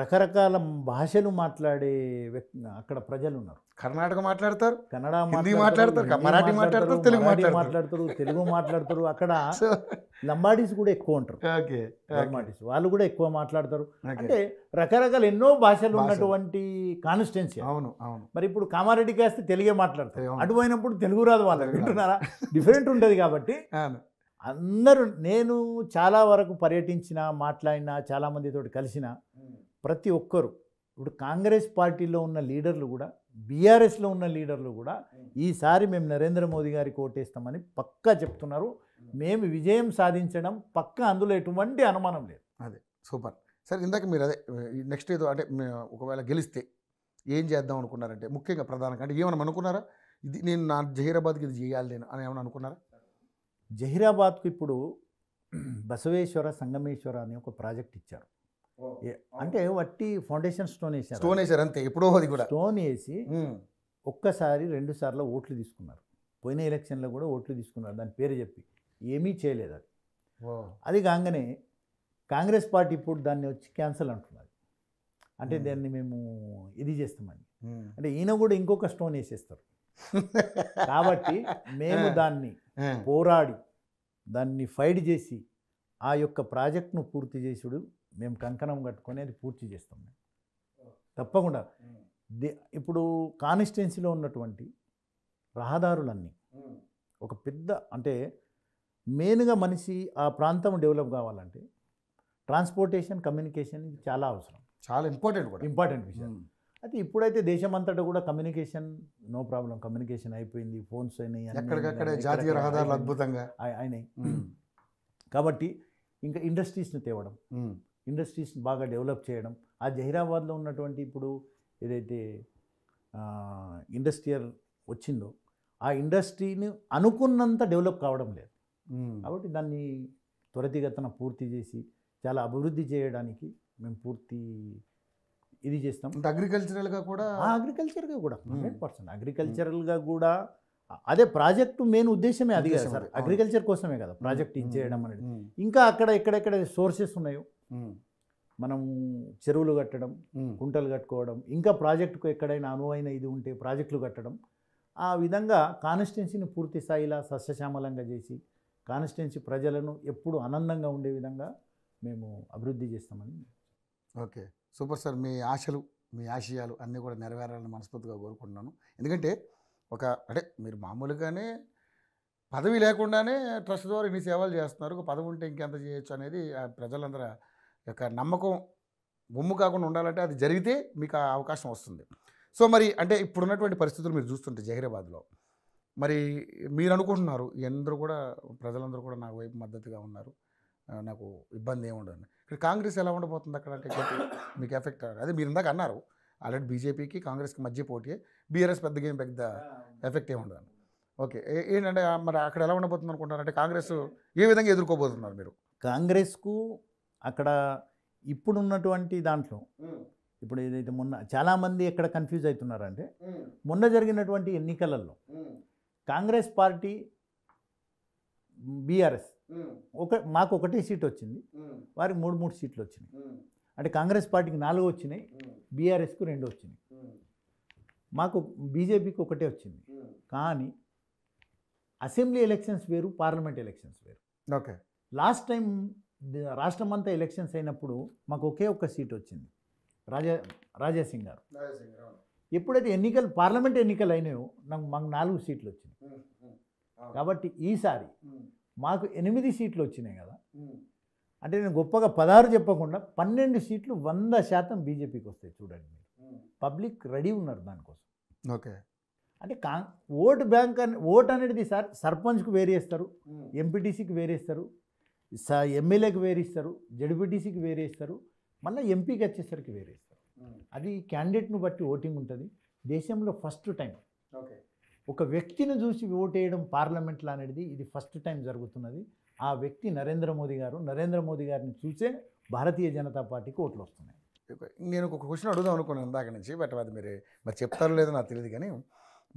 రకరకాల భాషలు మాట్లాడే వ్యక్తి అక్కడ ప్రజలు ఉన్నారు కర్ణాటక మాట్లాడతారు కన్నడ మాట్లాడతారు మరాఠీ మాట్లాడతారు తెలుగు మాట్లాడతారు తెలుగు మాట్లాడతారు అక్కడ లంబాడీస్ కూడా ఎక్కువ ఉంటారు లంబాడీస్ వాళ్ళు కూడా ఎక్కువ మాట్లాడతారు అంటే రకరకాల ఎన్నో భాషలు ఉన్నటువంటి కాన్స్టిట్యున్సీ అవును అవును మరి ఇప్పుడు కామారెడ్డి కాస్తే తెలుగే మాట్లాడతారు అటు పోయినప్పుడు తెలుగు రాదు వాళ్ళు వింటున్నారా డిఫరెంట్ ఉంటుంది కాబట్టి అందరూ నేను చాలా వరకు పర్యటించిన మాట్లాడిన చాలామందితో కలిసిన ప్రతి ఒక్కరు ఇప్పుడు కాంగ్రెస్ పార్టీలో ఉన్న లీడర్లు కూడా బీఆర్ఎస్లో ఉన్న లీడర్లు కూడా ఈసారి మేము నరేంద్ర మోదీ గారికి ఓటేస్తామని పక్కా చెప్తున్నారు మేము విజయం సాధించడం పక్క అందులో ఎటువంటి అనుమానం లేదు అదే సూపర్ సరే ఇందాక మీరు అదే నెక్స్ట్ ఏదో అంటే ఒకవేళ గెలిస్తే ఏం చేద్దాం అనుకున్నారంటే ముఖ్యంగా ప్రధానంగా అంటే ఏమైనా అనుకున్నారా ఇది నేను నా జహీరాబాద్కి ఇది చేయాలి నేను అని ఏమైనా అనుకున్నారా జహీరాబాద్కు ఇప్పుడు బసవేశ్వర సంగమేశ్వర అనే ఒక ప్రాజెక్ట్ ఇచ్చారు అంటే వట్టి ఫౌండేషన్ స్టోన్ వేసారు స్టోన్ వేసారు అంతే ఎప్పుడో అది కూడా స్టోన్ వేసి ఒక్కసారి రెండు సార్లు ఓట్లు తీసుకున్నారు పోయిన ఎలక్షన్లో కూడా ఓట్లు తీసుకున్నారు దాని పేరు చెప్పి ఏమీ చేయలేదు అది అది కాగానే కాంగ్రెస్ పార్టీ ఇప్పుడు దాన్ని వచ్చి క్యాన్సల్ అంటున్నారు అంటే దాన్ని మేము ఇది చేస్తామని అంటే ఈయన కూడా ఇంకొక స్టోన్ వేసేస్తారు కాబట్టి మేము దాన్ని పోరాడి దాన్ని ఫైట్ చేసి ఆ యొక్క ప్రాజెక్ట్ను పూర్తి చేసుడు మేము కంకణం కట్టుకొని అది పూర్తి చేస్తాం మేము తప్పకుండా ఇప్పుడు కానిస్టెన్సీలో ఉన్నటువంటి రహదారులన్నీ ఒక పెద్ద అంటే మెయిన్గా మనిషి ఆ ప్రాంతం డెవలప్ కావాలంటే ట్రాన్స్పోర్టేషన్ కమ్యూనికేషన్ చాలా అవసరం చాలా ఇంపార్టెంట్ కూడా ఇంపార్టెంట్ విషయం అయితే ఇప్పుడైతే దేశమంతటా కూడా కమ్యూనికేషన్ నో ప్రాబ్లం కమ్యూనికేషన్ అయిపోయింది ఫోన్స్ అయినాయి జాతీయ రహదారులు అద్భుతంగా అయినాయి కాబట్టి ఇంకా ఇండస్ట్రీస్ని తేవడం ఇండస్ట్రీస్ని బాగా డెవలప్ చేయడం ఆ జహీరాబాద్లో ఉన్నటువంటి ఇప్పుడు ఏదైతే ఇండస్ట్రియల్ వచ్చిందో ఆ ఇండస్ట్రీని అనుకున్నంత డెవలప్ కావడం లేదు కాబట్టి దాన్ని త్వరితగతన పూర్తి చేసి చాలా అభివృద్ధి చేయడానికి మేము పూర్తి ఇది చేస్తాం అగ్రికల్చరల్గా కూడా అగ్రికల్చర్గా కూడా హండ్రెడ్ పర్సెంట్ అగ్రికల్చరల్గా కూడా అదే ప్రాజెక్టు మెయిన్ ఉద్దేశమే అది కదా సార్ అగ్రికల్చర్ కోసమే కదా ప్రాజెక్ట్ ఇచ్చేయడం అనేది ఇంకా అక్కడ ఎక్కడెక్కడ సోర్సెస్ ఉన్నాయో మనం చెరువులు కట్టడం కుంటలు కట్టుకోవడం ఇంకా ప్రాజెక్టుకు ఎక్కడైనా అనువైన ఇది ఉంటే ప్రాజెక్టులు కట్టడం ఆ విధంగా కాన్స్టిట్యున్సీని పూర్తి స్థాయిలో సస్యశ్యామలంగా చేసి కాన్స్టిట్యున్సీ ప్రజలను ఎప్పుడు ఆనందంగా ఉండే విధంగా మేము అభివృద్ధి చేస్తామని ఓకే సూపర్ సార్ మీ ఆశలు మీ ఆశయాలు అన్నీ కూడా నెరవేరాలని మనస్ఫూర్తిగా కోరుకుంటున్నాను ఎందుకంటే ఒక అంటే మీరు మామూలుగానే పదవి లేకుండానే ట్రస్ట్ ద్వారా ఇన్ని సేవలు చేస్తున్నారు ఒక పదవి ఉంటే ఇంకెంత చేయొచ్చు అనేది ప్రజలందరూ యొక్క నమ్మకం ముమ్ము కాకుండా ఉండాలంటే అది జరిగితే మీకు ఆ అవకాశం వస్తుంది సో మరి అంటే ఇప్పుడున్నటువంటి పరిస్థితులు మీరు చూస్తుంటే జహీరాబాద్లో మరి మీరు అనుకుంటున్నారు ఎందరూ కూడా ప్రజలందరూ కూడా నాకు వైపు మద్దతుగా ఉన్నారు నాకు ఇబ్బంది ఏముండదు ఇక్కడ కాంగ్రెస్ ఎలా ఉండబోతుంది అక్కడ అంటే మీకు ఎఫెక్ట్ అదే మీరు ఇందాక అన్నారు ఆల్రెడీ బీజేపీకి కాంగ్రెస్కి మధ్య పోటీ బీఆర్ఎస్ పెద్ద గేమ్ పెద్ద ఎఫెక్ట్ ఏమి ఉండదు ఓకే ఏంటంటే మరి అక్కడ ఎలా ఉండబోతుంది అంటే కాంగ్రెస్ ఏ విధంగా ఎదుర్కోబోతున్నారు మీరు కాంగ్రెస్కు అక్కడ ఇప్పుడున్నటువంటి దాంట్లో ఇప్పుడు ఏదైతే మొన్న చాలామంది ఎక్కడ కన్ఫ్యూజ్ అవుతున్నారంటే మొన్న జరిగినటువంటి ఎన్నికలలో కాంగ్రెస్ పార్టీ బీఆర్ఎస్ ఒక మాకు ఒకటే సీట్ వచ్చింది వారికి మూడు మూడు సీట్లు వచ్చినాయి అంటే కాంగ్రెస్ పార్టీకి నాలుగు వచ్చినాయి బీఆర్ఎస్కు రెండు వచ్చినాయి మాకు బీజేపీకి ఒకటే వచ్చింది hmm. కానీ అసెంబ్లీ ఎలక్షన్స్ వేరు పార్లమెంట్ ఎలక్షన్స్ వేరు ఓకే లాస్ట్ టైం రాష్ట్రం అంతా ఎలక్షన్స్ అయినప్పుడు మాకు ఒకే ఒక్క సీట్ వచ్చింది రాజా రాజాసింగ్ గారు ఎప్పుడైతే ఎన్నికలు పార్లమెంట్ ఎన్నికలు అయినాయో నాకు మాకు నాలుగు సీట్లు వచ్చినాయి hmm, hmm. కాబట్టి ఈసారి మాకు ఎనిమిది సీట్లు వచ్చినాయి కదా అంటే నేను గొప్పగా పదహారు చెప్పకుండా పన్నెండు సీట్లు వంద శాతం బీజేపీకి వస్తాయి చూడండి మీరు పబ్లిక్ రెడీ ఉన్నారు దానికోసం ఓకే అంటే కా ఓటు బ్యాంక్ అని ఓటు అనేది సార్ సర్పంచ్కు వేరేస్తారు ఎంపీటీసీకి వేరేస్తారు స ఎమ్మెల్యేకి వేరేస్తారు జడ్పీటీసీకి వేరేస్తారు మళ్ళీ ఎంపీకి వచ్చేసరికి వేరేస్తారు అది క్యాండిడేట్ను బట్టి ఓటింగ్ ఉంటుంది దేశంలో ఫస్ట్ టైం ఓకే ఒక వ్యక్తిని చూసి వేయడం పార్లమెంట్లో అనేది ఇది ఫస్ట్ టైం జరుగుతున్నది ఆ వ్యక్తి నరేంద్ర మోదీ గారు నరేంద్ర మోదీ గారిని చూసే భారతీయ జనతా పార్టీకి ఓట్లు వస్తున్నాయి నేను ఒక క్వశ్చన్ అడుగుదాం అనుకున్నాను దాకా నుంచి బట్ అది మీరు మరి చెప్తారో లేదో నాకు తెలియదు కానీ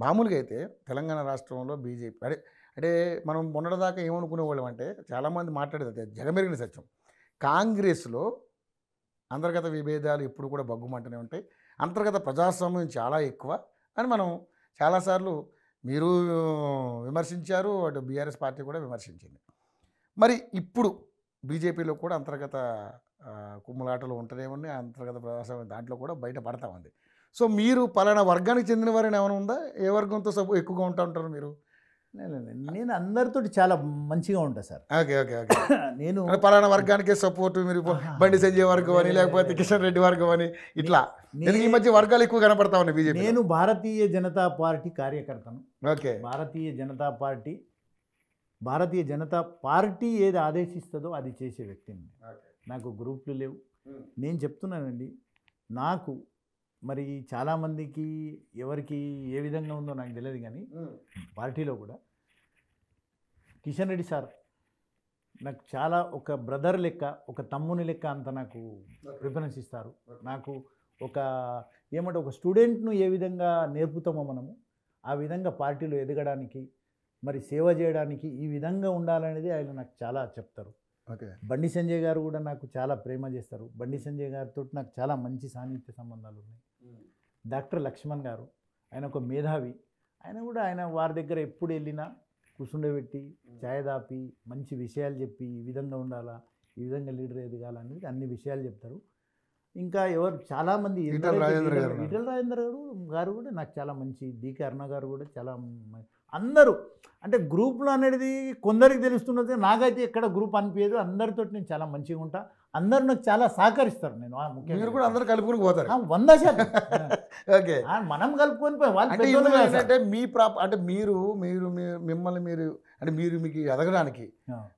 మామూలుగా అయితే తెలంగాణ రాష్ట్రంలో బీజేపీ అంటే అంటే మనం మొన్నటిదాకా వాళ్ళం అంటే చాలామంది మాట్లాడేది జగమెరిగిన సత్యం కాంగ్రెస్లో అంతర్గత విభేదాలు ఎప్పుడు కూడా బగ్గుమంటూనే ఉంటాయి అంతర్గత ప్రజాస్వామ్యం చాలా ఎక్కువ అని మనం చాలాసార్లు మీరు విమర్శించారు అటు బీఆర్ఎస్ పార్టీ కూడా విమర్శించింది మరి ఇప్పుడు బీజేపీలో కూడా అంతర్గత కుమ్ములాటలు ఉంటదేమని అంతర్గత ప్రవేశం దాంట్లో కూడా బయట పడతా ఉంది సో మీరు పలానా వర్గానికి చెందిన వారైనా ఏమైనా ఉందా ఏ వర్గంతో సపో ఎక్కువగా ఉంటా ఉంటారు మీరు నేను అందరితో చాలా మంచిగా ఉంటా సార్ ఓకే ఓకే ఓకే నేను పలానా వర్గానికే సపోర్ట్ మీరు బండి సంజయ్ వర్గం అని లేకపోతే కిషన్ రెడ్డి వర్గం అని ఇట్లా నేను ఈ మధ్య వర్గాలు ఎక్కువ కనపడతా ఉన్నాయి బీజేపీ నేను భారతీయ జనతా పార్టీ కార్యకర్తను okay Bharatiya Janata party Bharatiya Janata party ఏది ఆదేశిస్తుందో అది చేసే వ్యక్తిని నాకు గ్రూపులు లేవు నేను చెప్తున్నానండి నాకు మరి చాలామందికి ఎవరికి ఏ విధంగా ఉందో నాకు తెలియదు కానీ పార్టీలో కూడా కిషన్ రెడ్డి సార్ నాకు చాలా ఒక బ్రదర్ లెక్క ఒక తమ్ముని లెక్క అంత నాకు ప్రిఫరెన్స్ ఇస్తారు నాకు ఒక ఏమంటే ఒక స్టూడెంట్ను ఏ విధంగా నేర్పుతామో మనము ఆ విధంగా పార్టీలో ఎదగడానికి మరి సేవ చేయడానికి ఈ విధంగా ఉండాలనేది ఆయన నాకు చాలా చెప్తారు బండి సంజయ్ గారు కూడా నాకు చాలా ప్రేమ చేస్తారు బండి సంజయ్ గారితో నాకు చాలా మంచి సాన్నిహిత్య సంబంధాలు ఉన్నాయి డాక్టర్ లక్ష్మణ్ గారు ఆయన ఒక మేధావి ఆయన కూడా ఆయన వారి దగ్గర ఎప్పుడు వెళ్ళినా కూర్చుండబెట్టి ఛాయ్ దాపి మంచి విషయాలు చెప్పి ఈ విధంగా ఉండాలా ఈ విధంగా లీడర్ ఎదగాలనేది అన్ని విషయాలు చెప్తారు ఇంకా ఎవరు చాలామంది ఈటల రాజేంద్ర గారు గారు కూడా నాకు చాలా మంచి డికే అరుణ గారు కూడా చాలా అందరూ అంటే గ్రూప్లో అనేది కొందరికి తెలుస్తున్నది నాకైతే ఎక్కడ గ్రూప్ అనిపించదు అందరితో నేను చాలా మంచిగా ఉంటా అందరు నాకు చాలా సహకరిస్తారు నేను ముఖ్యంగా కూడా అందరు కలుపుకొని పోతారు వంద శాతం ఓకే మనం కలుపుకొని పోయి అంటే మీ ప్రాప్ అంటే మీరు మీరు మిమ్మల్ని మీరు అంటే మీరు మీకు ఎదగడానికి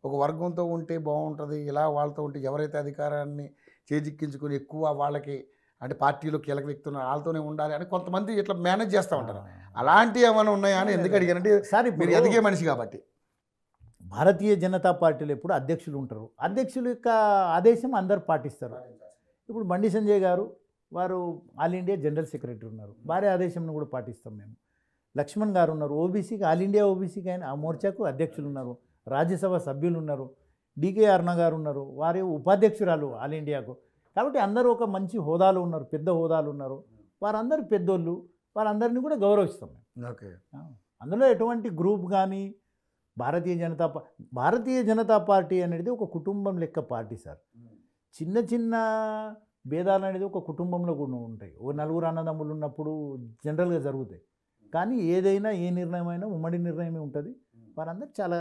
ఒక వర్గంతో ఉంటే బాగుంటుంది ఇలా వాళ్ళతో ఉంటే ఎవరైతే అధికారాన్ని చేజిక్కించుకొని ఎక్కువ వాళ్ళకి అంటే పార్టీలో కీలక వ్యక్తులు వాళ్ళతోనే ఉండాలి అని కొంతమంది ఇట్లా మేనేజ్ చేస్తూ ఉంటారు అలాంటివి ఏమైనా ఉన్నాయా అని ఎందుకు అడిగానంటే సార్ మీరు ఎదిగే మనిషి కాబట్టి భారతీయ జనతా పార్టీలో ఎప్పుడు అధ్యక్షులు ఉంటారు అధ్యక్షుల యొక్క ఆదేశం అందరు పాటిస్తారు ఇప్పుడు బండి సంజయ్ గారు వారు ఆల్ ఇండియా జనరల్ సెక్రటరీ ఉన్నారు వారి ఆదేశంను కూడా పాటిస్తాం మేము లక్ష్మణ్ గారు ఉన్నారు ఓబీసీకి ఆల్ ఇండియా ఓబీసీకి ఆయన ఆ మోర్చాకు అధ్యక్షులు ఉన్నారు రాజ్యసభ సభ్యులు ఉన్నారు డికే అరుణ గారు ఉన్నారు వారి ఉపాధ్యక్షురాలు ఆల్ ఇండియాకు కాబట్టి అందరూ ఒక మంచి హోదాలు ఉన్నారు పెద్ద హోదాలు ఉన్నారు వారందరూ పెద్దోళ్ళు వాళ్ళందరినీ కూడా గౌరవిస్తాం ఓకే అందులో ఎటువంటి గ్రూప్ కానీ భారతీయ జనతా భారతీయ జనతా పార్టీ అనేది ఒక కుటుంబం లెక్క పార్టీ సార్ చిన్న చిన్న భేదాలు అనేది ఒక కుటుంబంలో కూడా ఉంటాయి ఓ నలుగురు అన్నదమ్ములు ఉన్నప్పుడు జనరల్గా జరుగుతాయి కానీ ఏదైనా ఏ నిర్ణయం అయినా ఉమ్మడి నిర్ణయమే ఉంటుంది వారందరూ చాలా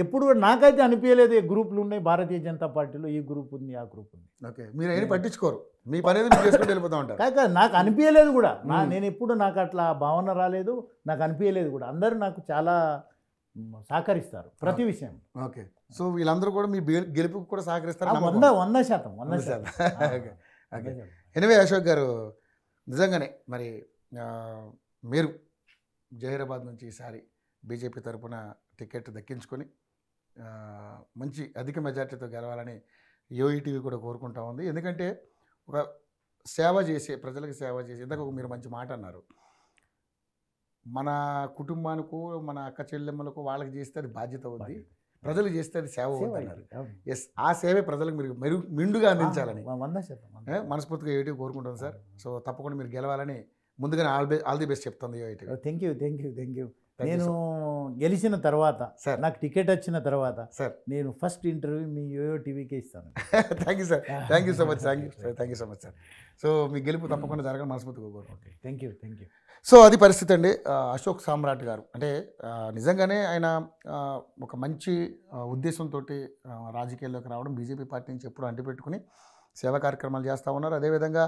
ఎప్పుడు కూడా నాకైతే అనిపించలేదు గ్రూపులు ఉన్నాయి భారతీయ జనతా పార్టీలో ఈ గ్రూప్ ఉంది ఆ గ్రూప్ ఉంది ఓకే మీరు ఏం పట్టించుకోరు మీ పని వెళ్ళిపోతామంటారు వెళ్ళిపోతా కాక నాకు అనిపించలేదు కూడా నా నేను ఎప్పుడు నాకు అట్లా భావన రాలేదు నాకు అనిపించలేదు కూడా అందరూ నాకు చాలా సహకరిస్తారు ప్రతి విషయం ఓకే సో వీళ్ళందరూ కూడా మీ గెలుపుకు కూడా సహకరిస్తారు వంద వంద శాతం వంద శాతం ఓకే ఎనివే అశోక్ గారు నిజంగానే మరి మీరు జహీరాబాద్ నుంచి ఈసారి బీజేపీ తరఫున టికెట్ దక్కించుకొని మంచి అధిక మెజార్టీతో గెలవాలని యూఈటీవీ కూడా కోరుకుంటా ఉంది ఎందుకంటే ఒక సేవ చేసే ప్రజలకు సేవ చేసే ఇందాక మీరు మంచి మాట అన్నారు మన కుటుంబానికి మన అక్క చెల్లెమ్మలకు వాళ్ళకి చేస్తే అది బాధ్యత ఉంది ప్రజలు చేస్తే అది సేవ అవుతున్నారు ఎస్ ఆ సేవే ప్రజలకు మీరు మెరు మిండుగా అందించాలని మనస్ఫూర్తిగా ఏటీ కోరుకుంటాం సార్ సో తప్పకుండా మీరు గెలవాలని ముందుగానే ఆల్ బె ఆల్ ది బెస్ట్ చెప్తుంది thank you thank you thank you నేను గెలిచిన తర్వాత సార్ నాకు టికెట్ వచ్చిన తర్వాత సార్ నేను ఫస్ట్ ఇంటర్వ్యూ మీ యోయో టీవీకే ఇస్తాను thank you sir thank you so much thank you sir thank you so much sir so మీ గెలుపు తప్పకుండా జరగడం మనస్ఫూర్తి కోరు okay thank you thank you so అది పరిస్థితి అండి అశోక్ సామ్రాట్ గారు అంటే నిజంగానే ఆయన ఒక మంచి ఉద్దేశంతో రాజకీయాల్లోకి రావడం బీజేపీ పార్టీ నుంచి ఎప్పుడు అంటిపెట్టుకుని సేవా కార్యక్రమాలు చేస్తూ ఉన్నారు అదేవిధంగా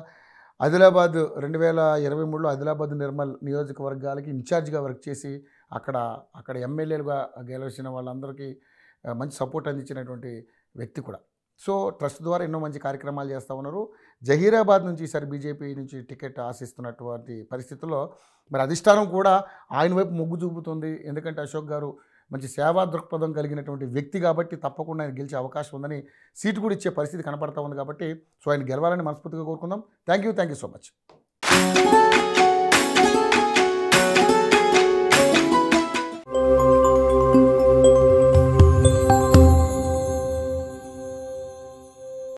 ఆదిలాబాద్ రెండు వేల ఇరవై మూడులో ఆదిలాబాద్ నిర్మల్ నియోజకవర్గాలకి ఇన్ఛార్జ్గా వర్క్ చేసి అక్కడ అక్కడ ఎమ్మెల్యేలుగా గెలిచిన వాళ్ళందరికీ మంచి సపోర్ట్ అందించినటువంటి వ్యక్తి కూడా సో ట్రస్ట్ ద్వారా ఎన్నో మంచి కార్యక్రమాలు చేస్తూ ఉన్నారు జహీరాబాద్ నుంచి ఈసారి బీజేపీ నుంచి టికెట్ ఆశిస్తున్నటువంటి పరిస్థితుల్లో మరి అధిష్టానం కూడా ఆయన వైపు మొగ్గు చూపుతుంది ఎందుకంటే అశోక్ గారు మంచి సేవా దృక్పథం కలిగినటువంటి వ్యక్తి కాబట్టి తప్పకుండా ఆయన గెలిచే అవకాశం ఉందని సీటు కూడా ఇచ్చే పరిస్థితి కనపడతా ఉంది కాబట్టి సో ఆయన గెలవాలని మనస్ఫూర్తిగా కోరుకుందాం thank you thank you so much